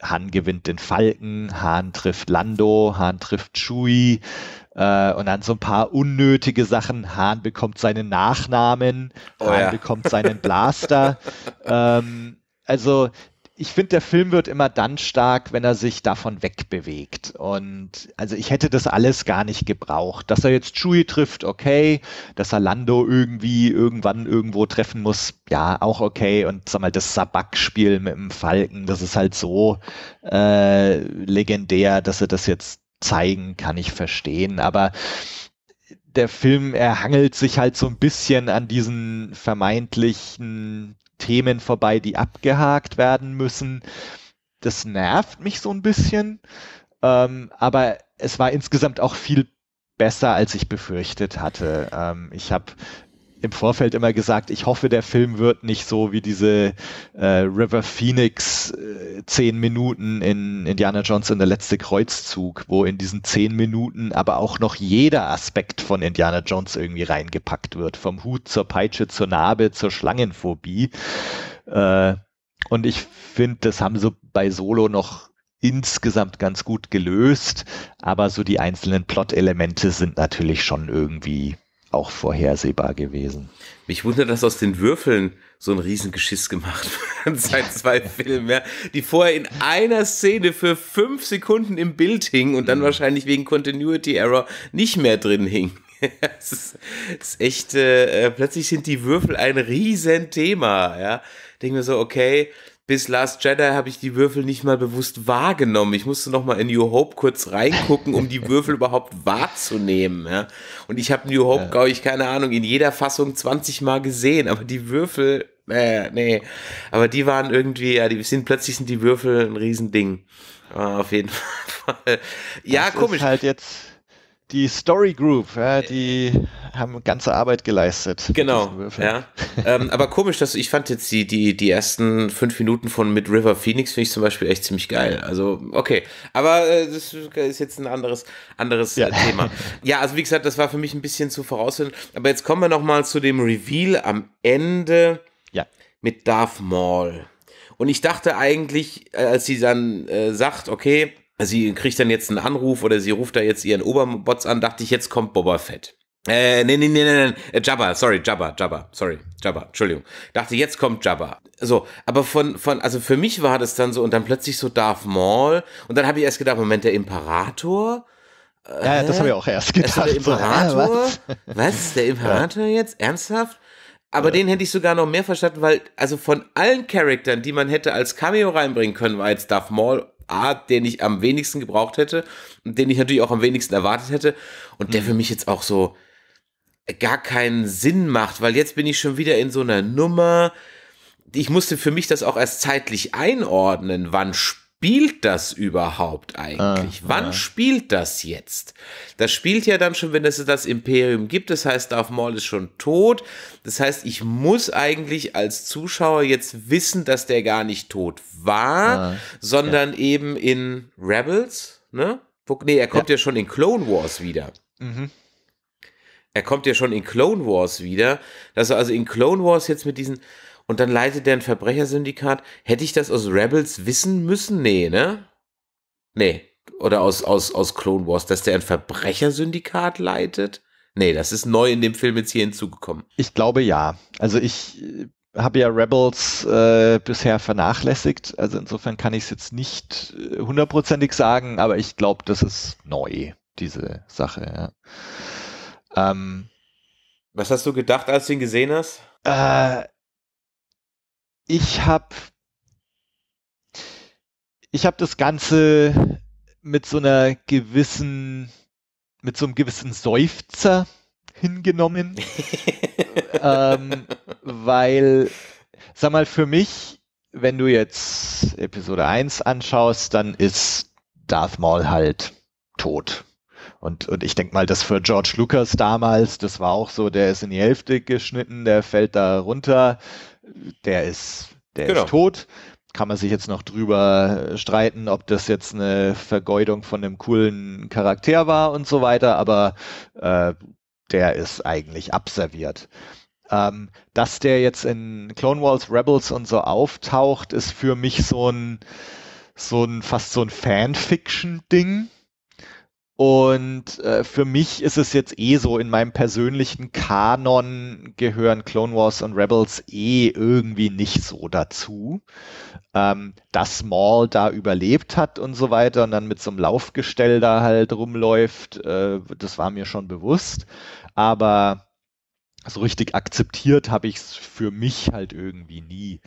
Han gewinnt den Falken, Han trifft Lando, Han trifft Chewie äh, und dann so ein paar unnötige Sachen. Han bekommt seinen Nachnamen, oh, Han ja. bekommt seinen Blaster. ähm, also ich finde, der Film wird immer dann stark, wenn er sich davon wegbewegt. Und also ich hätte das alles gar nicht gebraucht. Dass er jetzt Chewie trifft, okay. Dass er Lando irgendwie irgendwann irgendwo treffen muss, ja, auch okay. Und sag mal, das Sabak-Spiel mit dem Falken, das ist halt so äh, legendär, dass er das jetzt zeigen, kann ich verstehen. Aber der Film, erhangelt sich halt so ein bisschen an diesen vermeintlichen Themen vorbei, die abgehakt werden müssen. Das nervt mich so ein bisschen, ähm, aber es war insgesamt auch viel besser, als ich befürchtet hatte. Ähm, ich habe im Vorfeld immer gesagt, ich hoffe, der Film wird nicht so wie diese äh, River Phoenix äh, zehn Minuten in Indiana Jones in der letzte Kreuzzug, wo in diesen zehn Minuten aber auch noch jeder Aspekt von Indiana Jones irgendwie reingepackt wird, vom Hut zur Peitsche, zur Narbe, zur Schlangenphobie. Äh, und ich finde, das haben sie bei Solo noch insgesamt ganz gut gelöst, aber so die einzelnen Plot-Elemente sind natürlich schon irgendwie auch vorhersehbar gewesen. Mich wundert, dass aus den Würfeln so ein Riesengeschiss gemacht wird seit zwei Filmen, ja, die vorher in einer Szene für fünf Sekunden im Bild hingen und dann mhm. wahrscheinlich wegen Continuity Error nicht mehr drin hingen. Es ist, ist, echt, äh, äh, plötzlich sind die Würfel ein Riesenthema, ja. Denken wir so, okay, bis Last Jedi habe ich die Würfel nicht mal bewusst wahrgenommen. Ich musste noch mal in New Hope kurz reingucken, um die Würfel überhaupt wahrzunehmen. Ja? Und ich habe New Hope, ja. glaube ich, keine Ahnung, in jeder Fassung 20 Mal gesehen, aber die Würfel, äh, nee, aber die waren irgendwie, ja, die sind plötzlich sind die Würfel ein Riesending. Ah, auf jeden Fall. ja, das komisch. Ist halt jetzt die Story Group, ja, äh, die haben ganze Arbeit geleistet. Genau. Ja. ähm, aber komisch, dass ich fand jetzt die, die, die ersten fünf Minuten von Mid River Phoenix finde ich zum Beispiel echt ziemlich geil. Also, okay. Aber äh, das ist jetzt ein anderes, anderes ja. Äh, Thema. Ja, also wie gesagt, das war für mich ein bisschen zu voraussehend. Aber jetzt kommen wir nochmal zu dem Reveal am Ende ja. mit Darth Maul. Und ich dachte eigentlich, äh, als sie dann äh, sagt, okay, sie kriegt dann jetzt einen Anruf oder sie ruft da jetzt ihren Oberbots an, dachte ich, jetzt kommt Boba Fett. Äh, nee, nee, nee, nee, nee, äh, Jabba, sorry, Jabba, Jabba, sorry, Jabba, Entschuldigung. Dachte, jetzt kommt Jabba. So, aber von, von, also für mich war das dann so und dann plötzlich so Darth Maul und dann habe ich erst gedacht, Moment, der Imperator? Äh, ja, das habe ich auch erst gedacht. Der Imperator? was? was? Der Imperator ja. jetzt? Ernsthaft? Aber ja. den hätte ich sogar noch mehr verstanden, weil, also von allen Charaktern, die man hätte als Cameo reinbringen können, war jetzt Darth Maul Art, den ich am wenigsten gebraucht hätte und den ich natürlich auch am wenigsten erwartet hätte und der mhm. für mich jetzt auch so gar keinen Sinn macht, weil jetzt bin ich schon wieder in so einer Nummer. Ich musste für mich das auch erst zeitlich einordnen, wann spielt spielt das überhaupt eigentlich? Ah, Wann ah. spielt das jetzt? Das spielt ja dann schon, wenn es das Imperium gibt. Das heißt, Darth Maul ist schon tot. Das heißt, ich muss eigentlich als Zuschauer jetzt wissen, dass der gar nicht tot war, ah, sondern ja. eben in Rebels, ne? Nee, er kommt ja, ja schon in Clone Wars wieder. Mhm er kommt ja schon in Clone Wars wieder, dass er also in Clone Wars jetzt mit diesen, und dann leitet der ein Verbrechersyndikat. Hätte ich das aus Rebels wissen müssen? Nee, ne? Nee. Oder aus, aus, aus Clone Wars, dass der ein Verbrechersyndikat leitet? Nee, das ist neu in dem Film jetzt hier hinzugekommen. Ich glaube ja. Also ich äh, habe ja Rebels äh, bisher vernachlässigt. Also insofern kann ich es jetzt nicht äh, hundertprozentig sagen, aber ich glaube, das ist neu, diese Sache. Ja. Ähm, Was hast du gedacht, als du ihn gesehen hast? Äh, ich habe ich habe das Ganze mit so einer gewissen, mit so einem gewissen Seufzer hingenommen, ähm, weil, sag mal, für mich, wenn du jetzt Episode 1 anschaust, dann ist Darth Maul halt tot. Und, und ich denke mal, das für George Lucas damals, das war auch so, der ist in die Hälfte geschnitten, der fällt da runter, der ist, der genau. ist tot. Kann man sich jetzt noch drüber streiten, ob das jetzt eine Vergeudung von einem coolen Charakter war und so weiter, aber äh, der ist eigentlich abserviert. Ähm, dass der jetzt in Clone Wars Rebels und so auftaucht, ist für mich so ein, so ein fast so ein Fanfiction-Ding und äh, für mich ist es jetzt eh so, in meinem persönlichen Kanon gehören Clone Wars und Rebels eh irgendwie nicht so dazu. Ähm, dass Maul da überlebt hat und so weiter und dann mit so einem Laufgestell da halt rumläuft, äh, das war mir schon bewusst. Aber so richtig akzeptiert habe ich es für mich halt irgendwie nie.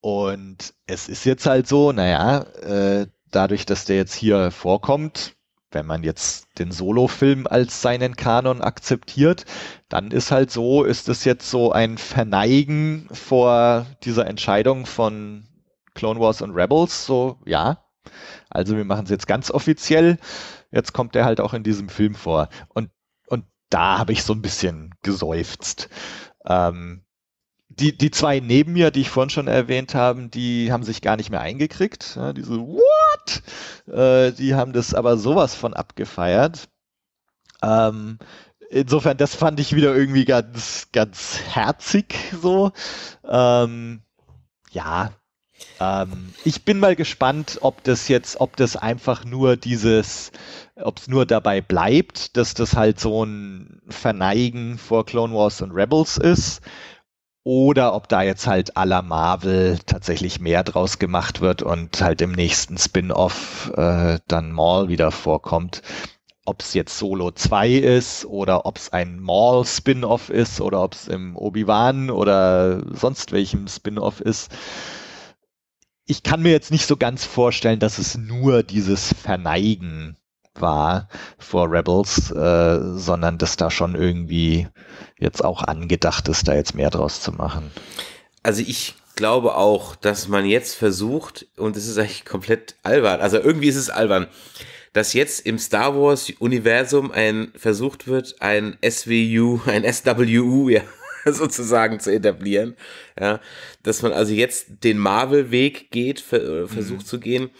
Und es ist jetzt halt so, naja, äh, dadurch, dass der jetzt hier vorkommt, wenn man jetzt den Solo-Film als seinen Kanon akzeptiert, dann ist halt so, ist es jetzt so ein Verneigen vor dieser Entscheidung von Clone Wars und Rebels, so ja. Also wir machen es jetzt ganz offiziell. Jetzt kommt er halt auch in diesem Film vor. Und, und da habe ich so ein bisschen geseufzt. Ähm, die, die zwei neben mir, die ich vorhin schon erwähnt habe, die haben sich gar nicht mehr eingekriegt. Ja, ne? so, What? Äh, die haben das aber sowas von abgefeiert. Ähm, insofern, das fand ich wieder irgendwie ganz, ganz herzig so. Ähm, ja. Ähm, ich bin mal gespannt, ob das jetzt, ob das einfach nur dieses, ob es nur dabei bleibt, dass das halt so ein Verneigen vor Clone Wars und Rebels ist oder ob da jetzt halt à la Marvel tatsächlich mehr draus gemacht wird und halt im nächsten Spin-off äh, dann Maul wieder vorkommt. Ob es jetzt Solo 2 ist oder ob es ein Maul-Spin-off ist oder ob es im Obi-Wan oder sonst welchem Spin-off ist. Ich kann mir jetzt nicht so ganz vorstellen, dass es nur dieses Verneigen war vor Rebels, äh, sondern dass da schon irgendwie jetzt auch angedacht ist, da jetzt mehr draus zu machen. Also ich glaube auch, dass man jetzt versucht, und es ist eigentlich komplett albern, also irgendwie ist es albern, dass jetzt im Star Wars Universum ein versucht wird, ein SWU, ein SWU, ja, sozusagen zu etablieren, ja, dass man also jetzt den Marvel Weg geht, äh, versucht mhm. zu gehen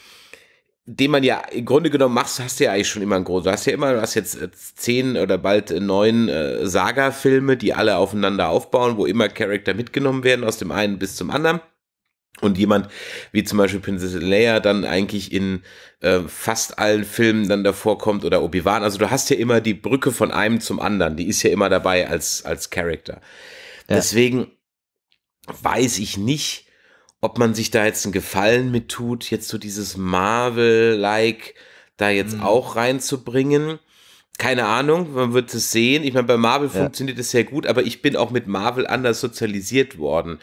den man ja im Grunde genommen machst, hast du ja eigentlich schon immer ein großes. Du hast ja immer, du hast jetzt äh, zehn oder bald äh, neun äh, Saga-Filme, die alle aufeinander aufbauen, wo immer Charakter mitgenommen werden, aus dem einen bis zum anderen. Und jemand wie zum Beispiel Prinzessin Leia dann eigentlich in äh, fast allen Filmen dann davor kommt oder Obi-Wan. Also du hast ja immer die Brücke von einem zum anderen. Die ist ja immer dabei als, als Charakter. Ja. Deswegen weiß ich nicht, ob man sich da jetzt einen Gefallen mit tut, jetzt so dieses Marvel-like da jetzt mhm. auch reinzubringen. Keine Ahnung, man wird es sehen. Ich meine, bei Marvel ja. funktioniert es sehr gut, aber ich bin auch mit Marvel anders sozialisiert worden.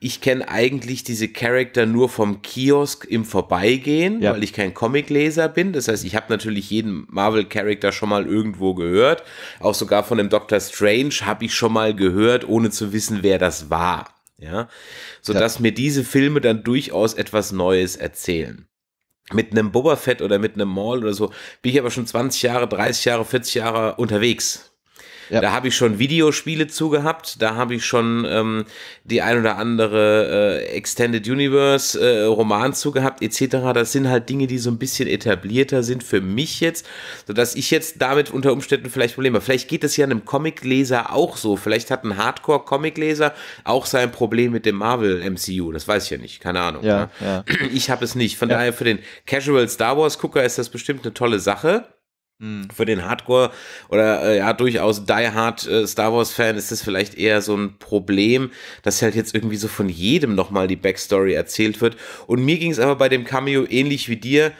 Ich kenne eigentlich diese Charakter nur vom Kiosk im Vorbeigehen, ja. weil ich kein Comicleser bin. Das heißt, ich habe natürlich jeden Marvel-Charakter schon mal irgendwo gehört. Auch sogar von dem Doctor Strange habe ich schon mal gehört, ohne zu wissen, wer das war ja, sodass ja. mir diese Filme dann durchaus etwas Neues erzählen. Mit einem Boba Fett oder mit einem Maul oder so bin ich aber schon 20 Jahre, 30 Jahre, 40 Jahre unterwegs ja. Da habe ich schon Videospiele zugehabt, da habe ich schon ähm, die ein oder andere äh, Extended Universe äh, Roman zugehabt, etc. Das sind halt Dinge, die so ein bisschen etablierter sind für mich jetzt, sodass ich jetzt damit unter Umständen vielleicht Probleme habe. Vielleicht geht das ja einem Comicleser auch so. Vielleicht hat ein Hardcore-Comicleser auch sein Problem mit dem Marvel MCU. Das weiß ich ja nicht, keine Ahnung. Ja, ne? ja. Ich habe es nicht. Von daher für den Casual Star Wars-Gucker ist das bestimmt eine tolle Sache. Mhm. Für den Hardcore oder äh, ja, durchaus Die Hard äh, Star Wars Fan ist das vielleicht eher so ein Problem, dass halt jetzt irgendwie so von jedem nochmal die Backstory erzählt wird. Und mir ging es aber bei dem Cameo ähnlich wie dir.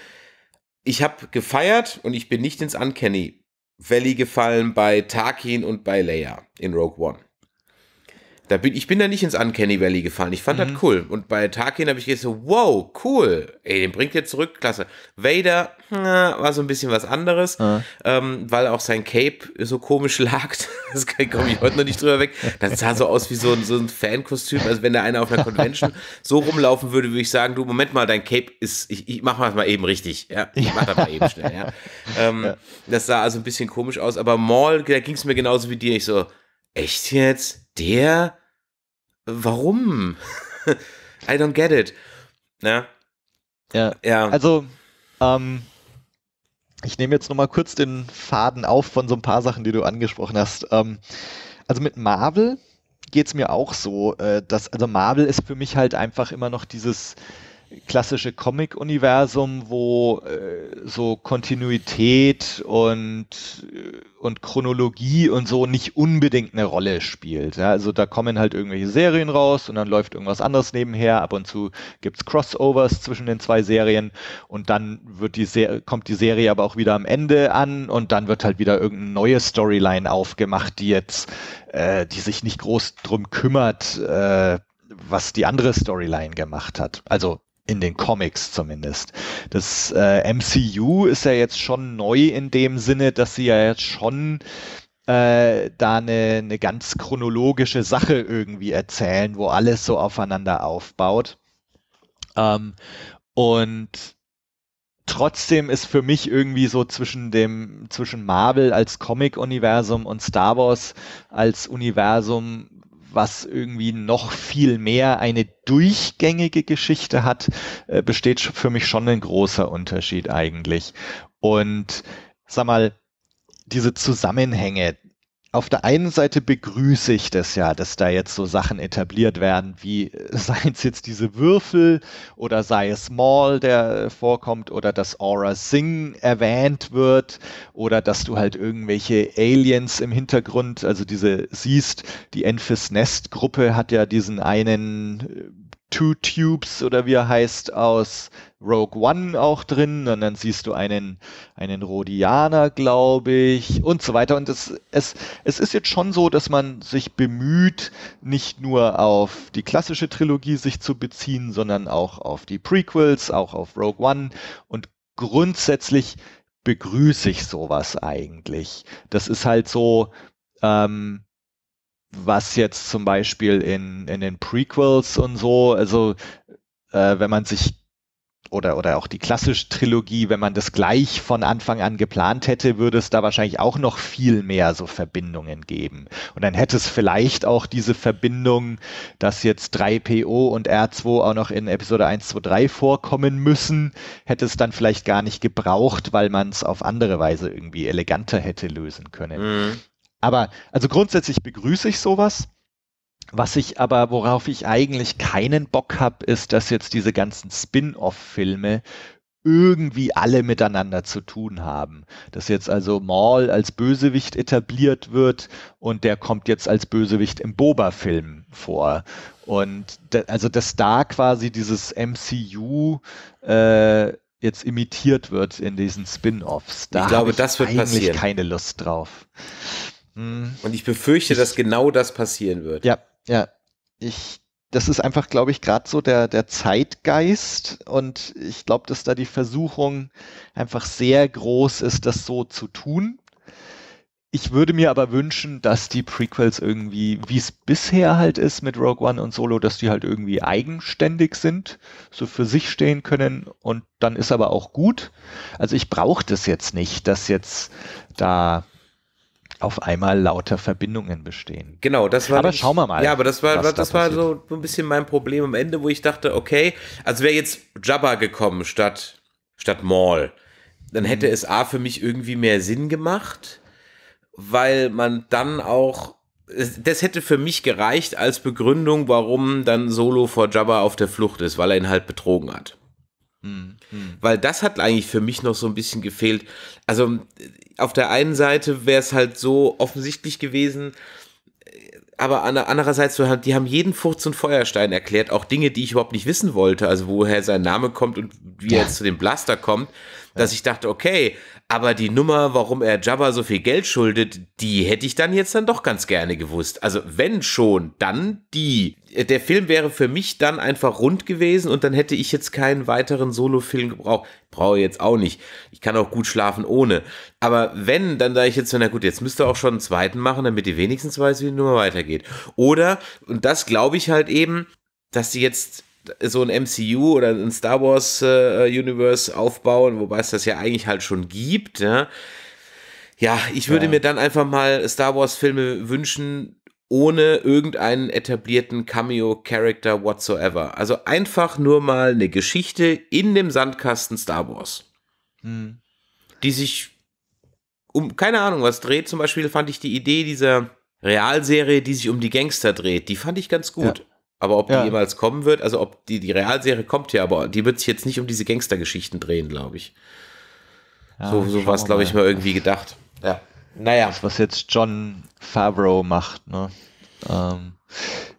Ich habe gefeiert und ich bin nicht ins Uncanny Valley gefallen bei Tarkin und bei Leia in Rogue One. Da bin, ich bin da nicht ins Uncanny Valley gefahren. Ich fand mhm. das cool. Und bei Tarkin habe ich gesagt, wow, cool. Ey, den bringt ihr zurück, klasse. Vader na, hm, war so ein bisschen was anderes, ah. ähm, weil auch sein Cape so komisch lag. Das komme ich heute noch nicht drüber weg. Das sah so aus wie so ein, so ein Fankostüm. Also wenn da einer auf einer Convention so rumlaufen würde, würde ich sagen, du, Moment mal, dein Cape ist, ich, ich mach mal eben richtig. Ja, ich mache das mal eben schnell. Ja. Ähm, ja. Das sah also ein bisschen komisch aus, aber Maul, da ging es mir genauso wie dir. Ich so, echt jetzt? der? Warum? I don't get it. Ja. Ja. ja. Also, ähm, ich nehme jetzt nochmal kurz den Faden auf von so ein paar Sachen, die du angesprochen hast. Ähm, also mit Marvel geht es mir auch so, äh, dass, also Marvel ist für mich halt einfach immer noch dieses, klassische Comic-Universum, wo äh, so Kontinuität und, äh, und Chronologie und so nicht unbedingt eine Rolle spielt. Ja? Also da kommen halt irgendwelche Serien raus und dann läuft irgendwas anderes nebenher. Ab und zu gibt's Crossovers zwischen den zwei Serien und dann wird die Ser kommt die Serie aber auch wieder am Ende an und dann wird halt wieder irgendeine neue Storyline aufgemacht, die jetzt, äh, die sich nicht groß drum kümmert, äh, was die andere Storyline gemacht hat. Also in den Comics zumindest. Das äh, MCU ist ja jetzt schon neu in dem Sinne, dass sie ja jetzt schon äh, da eine, eine ganz chronologische Sache irgendwie erzählen, wo alles so aufeinander aufbaut. Ähm, und trotzdem ist für mich irgendwie so zwischen dem, zwischen Marvel als Comic-Universum und Star Wars als Universum was irgendwie noch viel mehr eine durchgängige Geschichte hat, äh, besteht für mich schon ein großer Unterschied eigentlich. Und sag mal, diese Zusammenhänge, auf der einen Seite begrüße ich das ja, dass da jetzt so Sachen etabliert werden, wie äh, seien es jetzt diese Würfel oder sei es Maul, der äh, vorkommt, oder dass Aura Sing erwähnt wird, oder dass du halt irgendwelche Aliens im Hintergrund, also diese siehst, die Enfys Nest Gruppe hat ja diesen einen äh, Two Tubes oder wie er heißt aus Rogue One auch drin und dann siehst du einen, einen Rhodianer, glaube ich, und so weiter. Und es, es, es ist jetzt schon so, dass man sich bemüht, nicht nur auf die klassische Trilogie sich zu beziehen, sondern auch auf die Prequels, auch auf Rogue One. Und grundsätzlich begrüße ich sowas eigentlich. Das ist halt so, ähm, was jetzt zum Beispiel in, in den Prequels und so, also äh, wenn man sich oder, oder auch die klassische Trilogie, wenn man das gleich von Anfang an geplant hätte, würde es da wahrscheinlich auch noch viel mehr so Verbindungen geben. Und dann hätte es vielleicht auch diese Verbindung, dass jetzt 3PO und R2 auch noch in Episode 1, 2, 3 vorkommen müssen, hätte es dann vielleicht gar nicht gebraucht, weil man es auf andere Weise irgendwie eleganter hätte lösen können. Mhm. Aber also grundsätzlich begrüße ich sowas. Was ich aber, worauf ich eigentlich keinen Bock habe, ist, dass jetzt diese ganzen Spin-off-Filme irgendwie alle miteinander zu tun haben. Dass jetzt also Maul als Bösewicht etabliert wird und der kommt jetzt als Bösewicht im Boba-Film vor. Und also, dass da quasi dieses MCU äh, jetzt imitiert wird in diesen Spin-offs. Da ich glaube, ich das wird eigentlich passieren. keine Lust drauf. Hm. Und ich befürchte, dass genau das passieren wird. Ja, ja, ich, das ist einfach, glaube ich, gerade so der, der Zeitgeist und ich glaube, dass da die Versuchung einfach sehr groß ist, das so zu tun. Ich würde mir aber wünschen, dass die Prequels irgendwie, wie es bisher halt ist mit Rogue One und Solo, dass die halt irgendwie eigenständig sind, so für sich stehen können und dann ist aber auch gut. Also ich brauche das jetzt nicht, dass jetzt da auf einmal lauter Verbindungen bestehen. Genau, das war. Aber das, schauen wir mal. Ja, aber das war, das da war so ein bisschen mein Problem am Ende, wo ich dachte, okay, also wäre jetzt Jabba gekommen statt, statt Maul, dann hätte mhm. es A für mich irgendwie mehr Sinn gemacht, weil man dann auch. Das hätte für mich gereicht als Begründung, warum dann Solo vor Jabba auf der Flucht ist, weil er ihn halt betrogen hat. Mhm. Mhm. Weil das hat eigentlich für mich noch so ein bisschen gefehlt. Also auf der einen Seite wäre es halt so offensichtlich gewesen, aber andererseits, die haben jeden Furz und Feuerstein erklärt, auch Dinge, die ich überhaupt nicht wissen wollte, also woher sein Name kommt und wie ja. er jetzt zu dem Blaster kommt dass ich dachte, okay, aber die Nummer, warum er Jabba so viel Geld schuldet, die hätte ich dann jetzt dann doch ganz gerne gewusst. Also wenn schon, dann die. Der Film wäre für mich dann einfach rund gewesen und dann hätte ich jetzt keinen weiteren Solo-Film gebraucht. Brauche jetzt auch nicht. Ich kann auch gut schlafen ohne. Aber wenn, dann da ich jetzt, na gut, jetzt müsste auch schon einen zweiten machen, damit ihr wenigstens weiß, wie die Nummer weitergeht. Oder, und das glaube ich halt eben, dass sie jetzt so ein MCU oder ein Star Wars äh, äh, Universe aufbauen, wobei es das ja eigentlich halt schon gibt. Ja, ne? ja ich würde ja. mir dann einfach mal Star Wars Filme wünschen, ohne irgendeinen etablierten Cameo-Character whatsoever. Also einfach nur mal eine Geschichte in dem Sandkasten Star Wars, mhm. die sich um keine Ahnung was dreht. Zum Beispiel fand ich die Idee dieser Realserie, die sich um die Gangster dreht, die fand ich ganz gut. Ja. Aber ob ja. die jemals kommen wird, also ob die, die Realserie kommt ja, aber die wird sich jetzt nicht um diese Gangstergeschichten drehen, glaube ich. Ja, so so war es, glaube ich, mal irgendwie gedacht. Ja. Naja. Das, was jetzt John Favreau macht, ne? Ähm,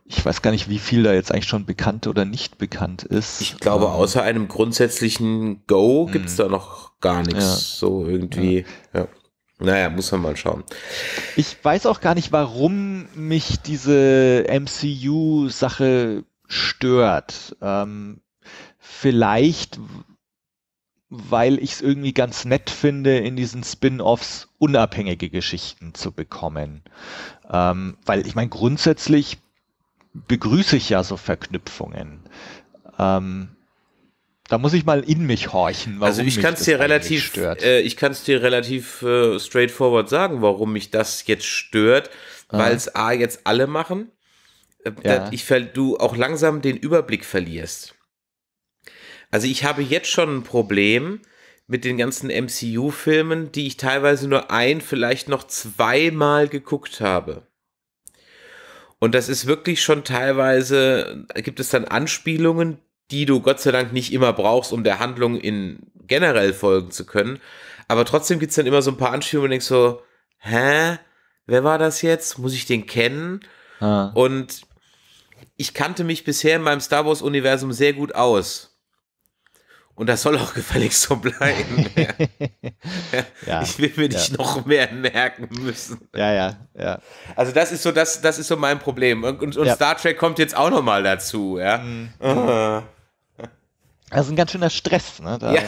ich weiß gar nicht, wie viel da jetzt eigentlich schon bekannt oder nicht bekannt ist. Ich glaube, ähm, außer einem grundsätzlichen Go gibt es hm. da noch gar nichts. Ja. So irgendwie. Ja. Naja, muss man mal schauen. Ich weiß auch gar nicht, warum mich diese MCU-Sache stört. Ähm, vielleicht, weil ich es irgendwie ganz nett finde, in diesen Spin-offs unabhängige Geschichten zu bekommen. Ähm, weil ich meine, grundsätzlich begrüße ich ja so Verknüpfungen. Ähm, da muss ich mal in mich horchen. also ich kann es dir relativ, äh, ich kann es dir relativ äh, straightforward sagen, warum mich das jetzt stört, ah. weil es a jetzt alle machen, äh, ja. ich du auch langsam den Überblick verlierst. Also ich habe jetzt schon ein Problem mit den ganzen MCU-Filmen, die ich teilweise nur ein, vielleicht noch zweimal geguckt habe. Und das ist wirklich schon teilweise, äh, gibt es dann Anspielungen, die du Gott sei Dank nicht immer brauchst, um der Handlung in generell folgen zu können. Aber trotzdem gibt es dann immer so ein paar Anspielungen, wo du denkst so, hä? Wer war das jetzt? Muss ich den kennen? Ah. Und ich kannte mich bisher in meinem Star Wars-Universum sehr gut aus. Und das soll auch gefälligst so bleiben. ja. Ich will mir nicht ja. noch mehr merken müssen. Ja, ja, ja. Also das ist so, das, das ist so mein Problem. Und, und ja. Star Trek kommt jetzt auch nochmal dazu, ja. Mhm. Uh ah. -huh. Das ist ein ganz schöner Stress, ne? Da, ja,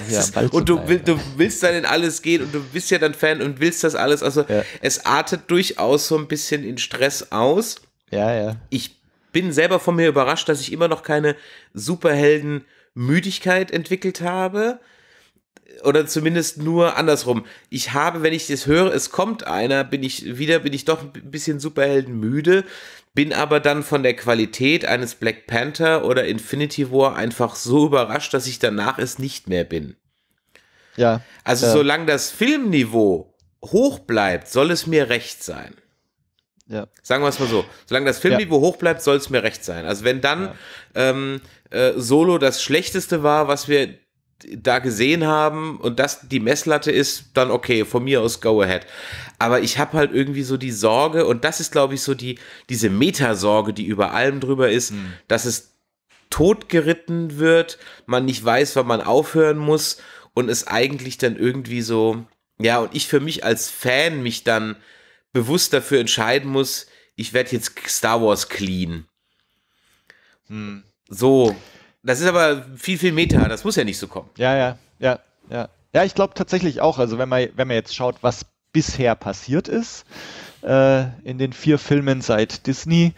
und du, will, du, willst dann in alles gehen und du bist ja dann Fan und willst das alles. Also ja. es artet durchaus so ein bisschen in Stress aus. Ja, ja. Ich bin selber von mir überrascht, dass ich immer noch keine Superhelden-Müdigkeit entwickelt habe. Oder zumindest nur andersrum. Ich habe, wenn ich das höre, es kommt einer, bin ich wieder, bin ich doch ein bisschen Superhelden müde bin aber dann von der Qualität eines Black Panther oder Infinity War einfach so überrascht, dass ich danach es nicht mehr bin. Ja. Also ja. solange das Filmniveau hoch bleibt, soll es mir recht sein. Ja. Sagen wir es mal so. Solange das Filmniveau ja. hoch bleibt, soll es mir recht sein. Also wenn dann ja. ähm, äh, Solo das Schlechteste war, was wir da gesehen haben und das die Messlatte ist, dann okay, von mir aus go ahead. Aber ich habe halt irgendwie so die Sorge, und das ist, glaube ich, so die, diese Metasorge, die über allem drüber ist, mhm. dass es totgeritten wird, man nicht weiß, wann man aufhören muss und es eigentlich dann irgendwie so, ja, und ich für mich als Fan mich dann bewusst dafür entscheiden muss, ich werde jetzt Star Wars clean. Hm. So. Das ist aber viel, viel Meta, das muss ja nicht so kommen. Ja, ja, ja, ja. Ja, ich glaube tatsächlich auch, also wenn man, wenn man jetzt schaut, was bisher passiert ist äh, in den vier Filmen seit Disney.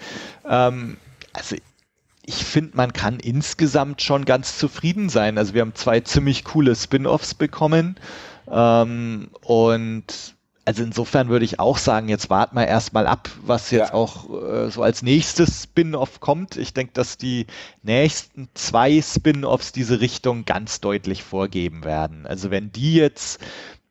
Ähm, also ich finde, man kann insgesamt schon ganz zufrieden sein. Also wir haben zwei ziemlich coole Spin-offs bekommen ähm, und also insofern würde ich auch sagen, jetzt warten wir erstmal ab, was jetzt ja. auch äh, so als nächstes Spin-off kommt. Ich denke, dass die nächsten zwei Spin-offs diese Richtung ganz deutlich vorgeben werden. Also wenn die jetzt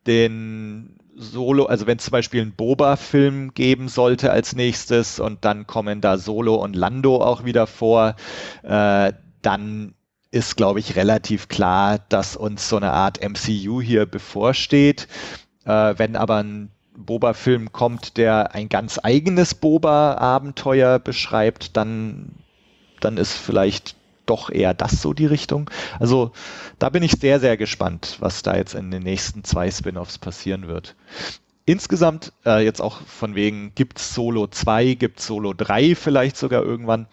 den Solo, also wenn es zum Beispiel einen Boba-Film geben sollte als nächstes und dann kommen da Solo und Lando auch wieder vor, äh, dann ist, glaube ich, relativ klar, dass uns so eine Art MCU hier bevorsteht. Äh, wenn aber ein Boba-Film kommt, der ein ganz eigenes Boba-Abenteuer beschreibt, dann, dann ist vielleicht doch eher das so die Richtung. Also da bin ich sehr, sehr gespannt, was da jetzt in den nächsten zwei Spin-offs passieren wird. Insgesamt, äh, jetzt auch von wegen, gibt's Solo 2, gibt's Solo 3 vielleicht sogar irgendwann.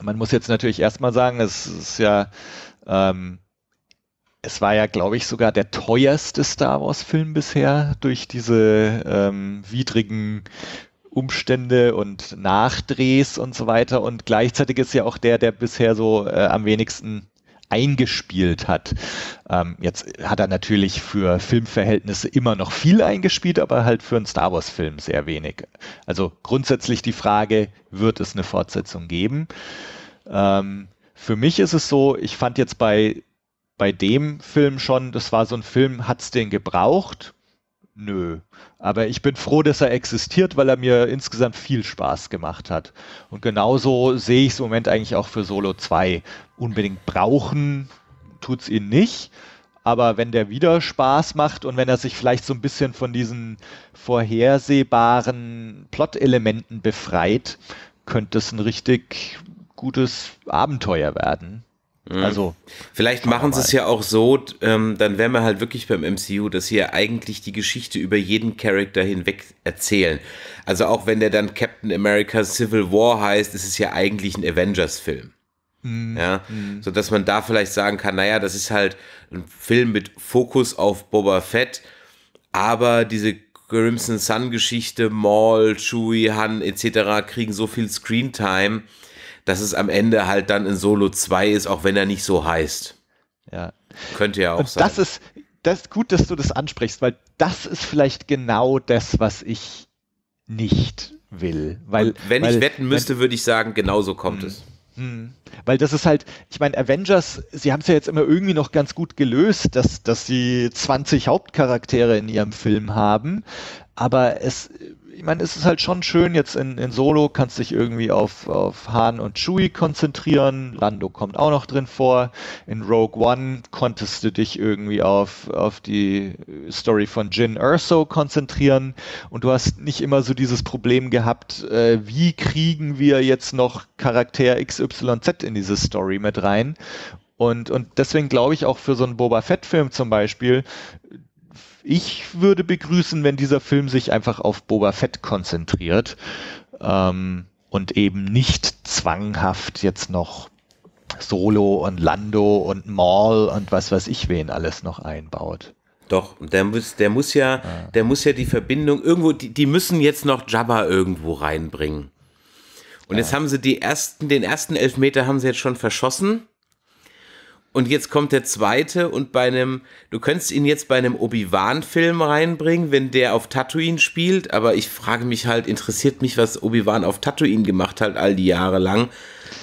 Man muss jetzt natürlich erstmal sagen, es ist ja, ähm, es war ja, glaube ich, sogar der teuerste Star Wars-Film bisher durch diese ähm, widrigen Umstände und Nachdrehs und so weiter. Und gleichzeitig ist ja auch der, der bisher so äh, am wenigsten eingespielt hat. Ähm, jetzt hat er natürlich für Filmverhältnisse immer noch viel eingespielt, aber halt für einen Star Wars-Film sehr wenig. Also grundsätzlich die Frage, wird es eine Fortsetzung geben? Ähm, für mich ist es so, ich fand jetzt bei, bei dem Film schon, das war so ein Film, hat es den gebraucht? Nö. Aber ich bin froh, dass er existiert, weil er mir insgesamt viel Spaß gemacht hat. Und genauso sehe ich es im Moment eigentlich auch für Solo 2. Unbedingt brauchen tut es ihn nicht. Aber wenn der wieder Spaß macht und wenn er sich vielleicht so ein bisschen von diesen vorhersehbaren Plot-Elementen befreit, könnte es ein richtig gutes Abenteuer werden. Mhm. Also. Vielleicht machen sie es ja auch so, ähm, dann wären wir halt wirklich beim MCU, dass sie ja eigentlich die Geschichte über jeden Charakter hinweg erzählen. Also auch wenn der dann Captain America Civil War heißt, ist es ja eigentlich ein Avengers-Film. Mhm. Ja, mhm. so dass man da vielleicht sagen kann, naja, das ist halt ein Film mit Fokus auf Boba Fett, aber diese Crimson Sun Geschichte, Maul, Chewie, Han etc. kriegen so viel Screentime, äh, dass es am Ende halt dann in Solo 2 ist, auch wenn er nicht so heißt. Ja. Könnte ja auch Und sein. Das ist das gut, dass du das ansprichst, weil das ist vielleicht genau das, was ich nicht will. Weil, wenn weil, ich wetten müsste, wenn, würde ich sagen, genauso kommt mh. Hm. es. Hm. Weil das ist halt, ich meine, Avengers, sie haben es ja jetzt immer irgendwie noch ganz gut gelöst, dass, dass sie 20 Hauptcharaktere in ihrem Film haben, aber es ich meine, es ist halt schon schön, jetzt in, in Solo kannst dich irgendwie auf, auf Han und Chewie konzentrieren. Lando kommt auch noch drin vor. In Rogue One konntest du dich irgendwie auf, auf die Story von Jin Erso konzentrieren. Und du hast nicht immer so dieses Problem gehabt, äh, wie kriegen wir jetzt noch Charakter XYZ in diese Story mit rein? Und, und deswegen glaube ich auch für so einen Boba Fett-Film zum Beispiel, ich würde begrüßen, wenn dieser Film sich einfach auf Boba Fett konzentriert ähm, und eben nicht zwanghaft jetzt noch Solo und Lando und Maul und was weiß ich wen alles noch einbaut. Doch, der muss, der muss ja, ah. der muss ja die Verbindung irgendwo, die, die müssen jetzt noch Jabba irgendwo reinbringen. Und ja. jetzt haben sie die ersten, den ersten Elfmeter haben sie jetzt schon verschossen. Und jetzt kommt der zweite und bei einem, du könntest ihn jetzt bei einem Obi-Wan-Film reinbringen, wenn der auf Tatooine spielt, aber ich frage mich halt, interessiert mich, was Obi-Wan auf Tatooine gemacht hat all die Jahre lang?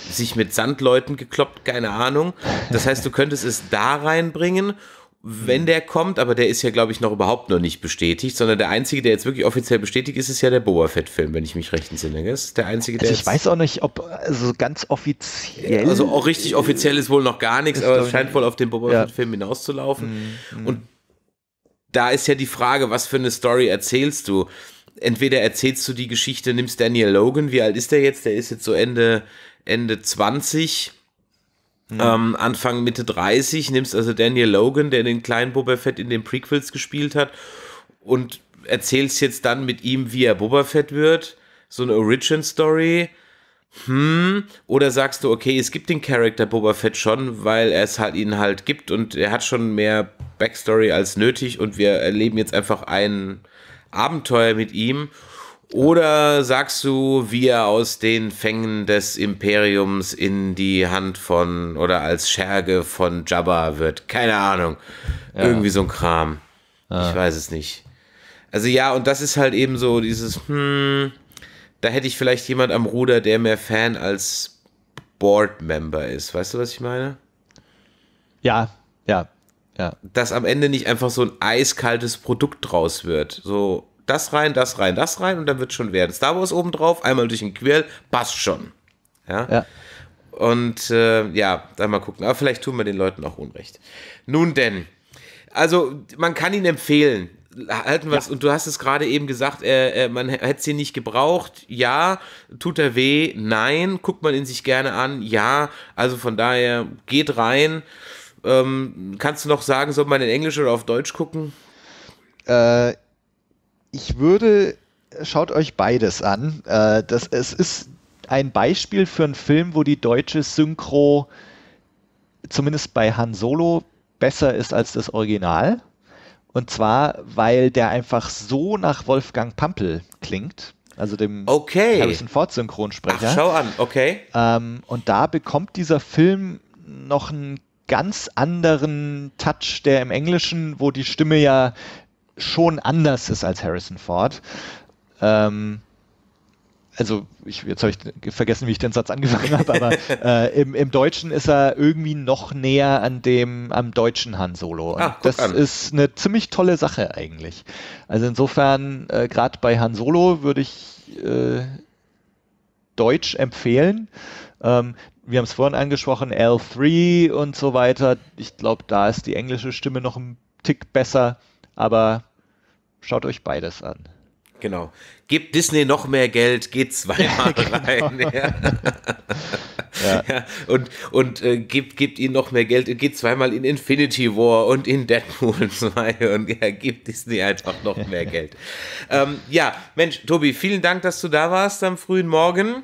Sich mit Sandleuten gekloppt, keine Ahnung. Das heißt, du könntest es da reinbringen wenn mhm. der kommt, aber der ist ja, glaube ich, noch überhaupt noch nicht bestätigt, sondern der einzige, der jetzt wirklich offiziell bestätigt ist, ist ja der Boba Fett-Film, wenn ich mich recht entsinne. ist der einzige, also der. Also ich weiß auch nicht, ob also ganz offiziell. Also auch richtig offiziell ist wohl noch gar nichts, aber es scheint wohl auf den Boba ja. Fett-Film hinauszulaufen. Mhm. Und da ist ja die Frage, was für eine Story erzählst du? Entweder erzählst du die Geschichte, nimmst Daniel Logan, wie alt ist der jetzt? Der ist jetzt so Ende, Ende 20 Mhm. Ähm, Anfang Mitte 30 nimmst also Daniel Logan, der den kleinen Boba Fett in den Prequels gespielt hat, und erzählst jetzt dann mit ihm, wie er Boba Fett wird. So eine Origin Story. Hm, oder sagst du, okay, es gibt den Charakter Boba Fett schon, weil er es halt ihn halt gibt und er hat schon mehr Backstory als nötig und wir erleben jetzt einfach ein Abenteuer mit ihm oder sagst du, wie er aus den Fängen des Imperiums in die Hand von oder als Scherge von Jabba wird? Keine Ahnung. Ja. Irgendwie so ein Kram. Ah. Ich weiß es nicht. Also ja, und das ist halt eben so dieses, hm, da hätte ich vielleicht jemand am Ruder, der mehr Fan als Board-Member ist. Weißt du, was ich meine? Ja, ja, ja. Dass am Ende nicht einfach so ein eiskaltes Produkt draus wird. So, das rein, das rein, das rein und dann wird schon werden. Star Wars oben drauf, einmal durch den Quirl, passt schon. Ja. ja. Und äh, ja, dann mal gucken. Aber vielleicht tun wir den Leuten auch Unrecht. Nun denn, also man kann ihn empfehlen. Halten wir es, ja. und du hast es gerade eben gesagt, äh, äh man hätte sie nicht gebraucht. Ja, tut er weh? Nein. Guckt man ihn sich gerne an? Ja. Also von daher, geht rein. Ähm, kannst du noch sagen, soll man in Englisch oder auf Deutsch gucken? Äh, ich würde, schaut euch beides an. Äh, das, es ist ein Beispiel für einen Film, wo die deutsche Synchro zumindest bei Han Solo besser ist als das Original. Und zwar, weil der einfach so nach Wolfgang Pampel klingt, also dem okay. Harrison Ford Synchronsprecher. Ach, schau an, okay. Ähm, und da bekommt dieser Film noch einen ganz anderen Touch, der im Englischen, wo die Stimme ja schon anders ist als Harrison Ford. Ähm, also ich, jetzt habe ich vergessen, wie ich den Satz angefangen habe, aber äh, im, im, Deutschen ist er irgendwie noch näher an dem am deutschen Han Solo. Ah, das an. ist eine ziemlich tolle Sache eigentlich. Also insofern, äh, gerade bei Han Solo würde ich äh, Deutsch empfehlen. Ähm, wir haben es vorhin angesprochen, L3 und so weiter. Ich glaube, da ist die englische Stimme noch ein Tick besser, aber Schaut euch beides an. Genau. Gebt Disney noch mehr Geld, geht zweimal ja, genau. rein. Ja. ja. ja. Und, und äh, gebt, gebt ihnen noch mehr Geld, geht zweimal in Infinity War und in Deadpool 2 und ja, gebt Disney einfach noch mehr Geld. Ähm, ja, Mensch, Tobi, vielen Dank, dass du da warst am frühen Morgen.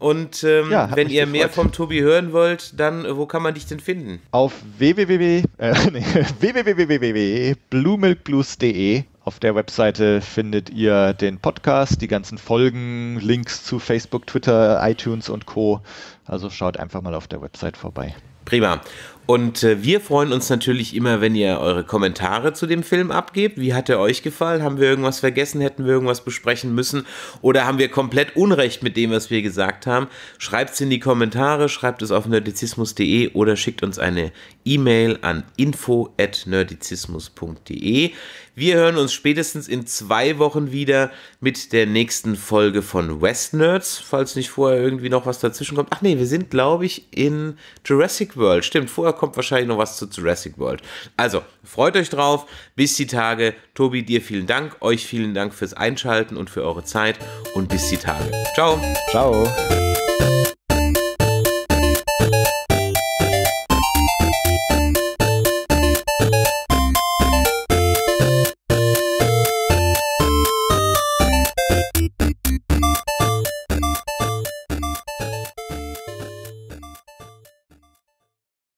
Und ähm, ja, wenn ihr gefreut. mehr vom Tobi hören wollt, dann äh, wo kann man dich denn finden? Auf www, äh, nee, www.bluemilkblues.de auf der Webseite findet ihr den Podcast, die ganzen Folgen, Links zu Facebook, Twitter, iTunes und Co. Also schaut einfach mal auf der Website vorbei. Prima. Und äh, wir freuen uns natürlich immer, wenn ihr eure Kommentare zu dem Film abgebt. Wie hat er euch gefallen? Haben wir irgendwas vergessen? Hätten wir irgendwas besprechen müssen? Oder haben wir komplett Unrecht mit dem, was wir gesagt haben? Schreibt es in die Kommentare, schreibt es auf nerdizismus.de oder schickt uns eine E-Mail an info@nerdizismus.de. Wir hören uns spätestens in zwei Wochen wieder mit der nächsten Folge von West Nerds, falls nicht vorher irgendwie noch was dazwischen kommt. Ach nee, wir sind glaube ich in Jurassic World. Stimmt, vorher kommt wahrscheinlich noch was zu Jurassic World. Also, freut euch drauf. Bis die Tage. Tobi, dir vielen Dank, euch vielen Dank fürs Einschalten und für eure Zeit und bis die Tage. Ciao. Ciao.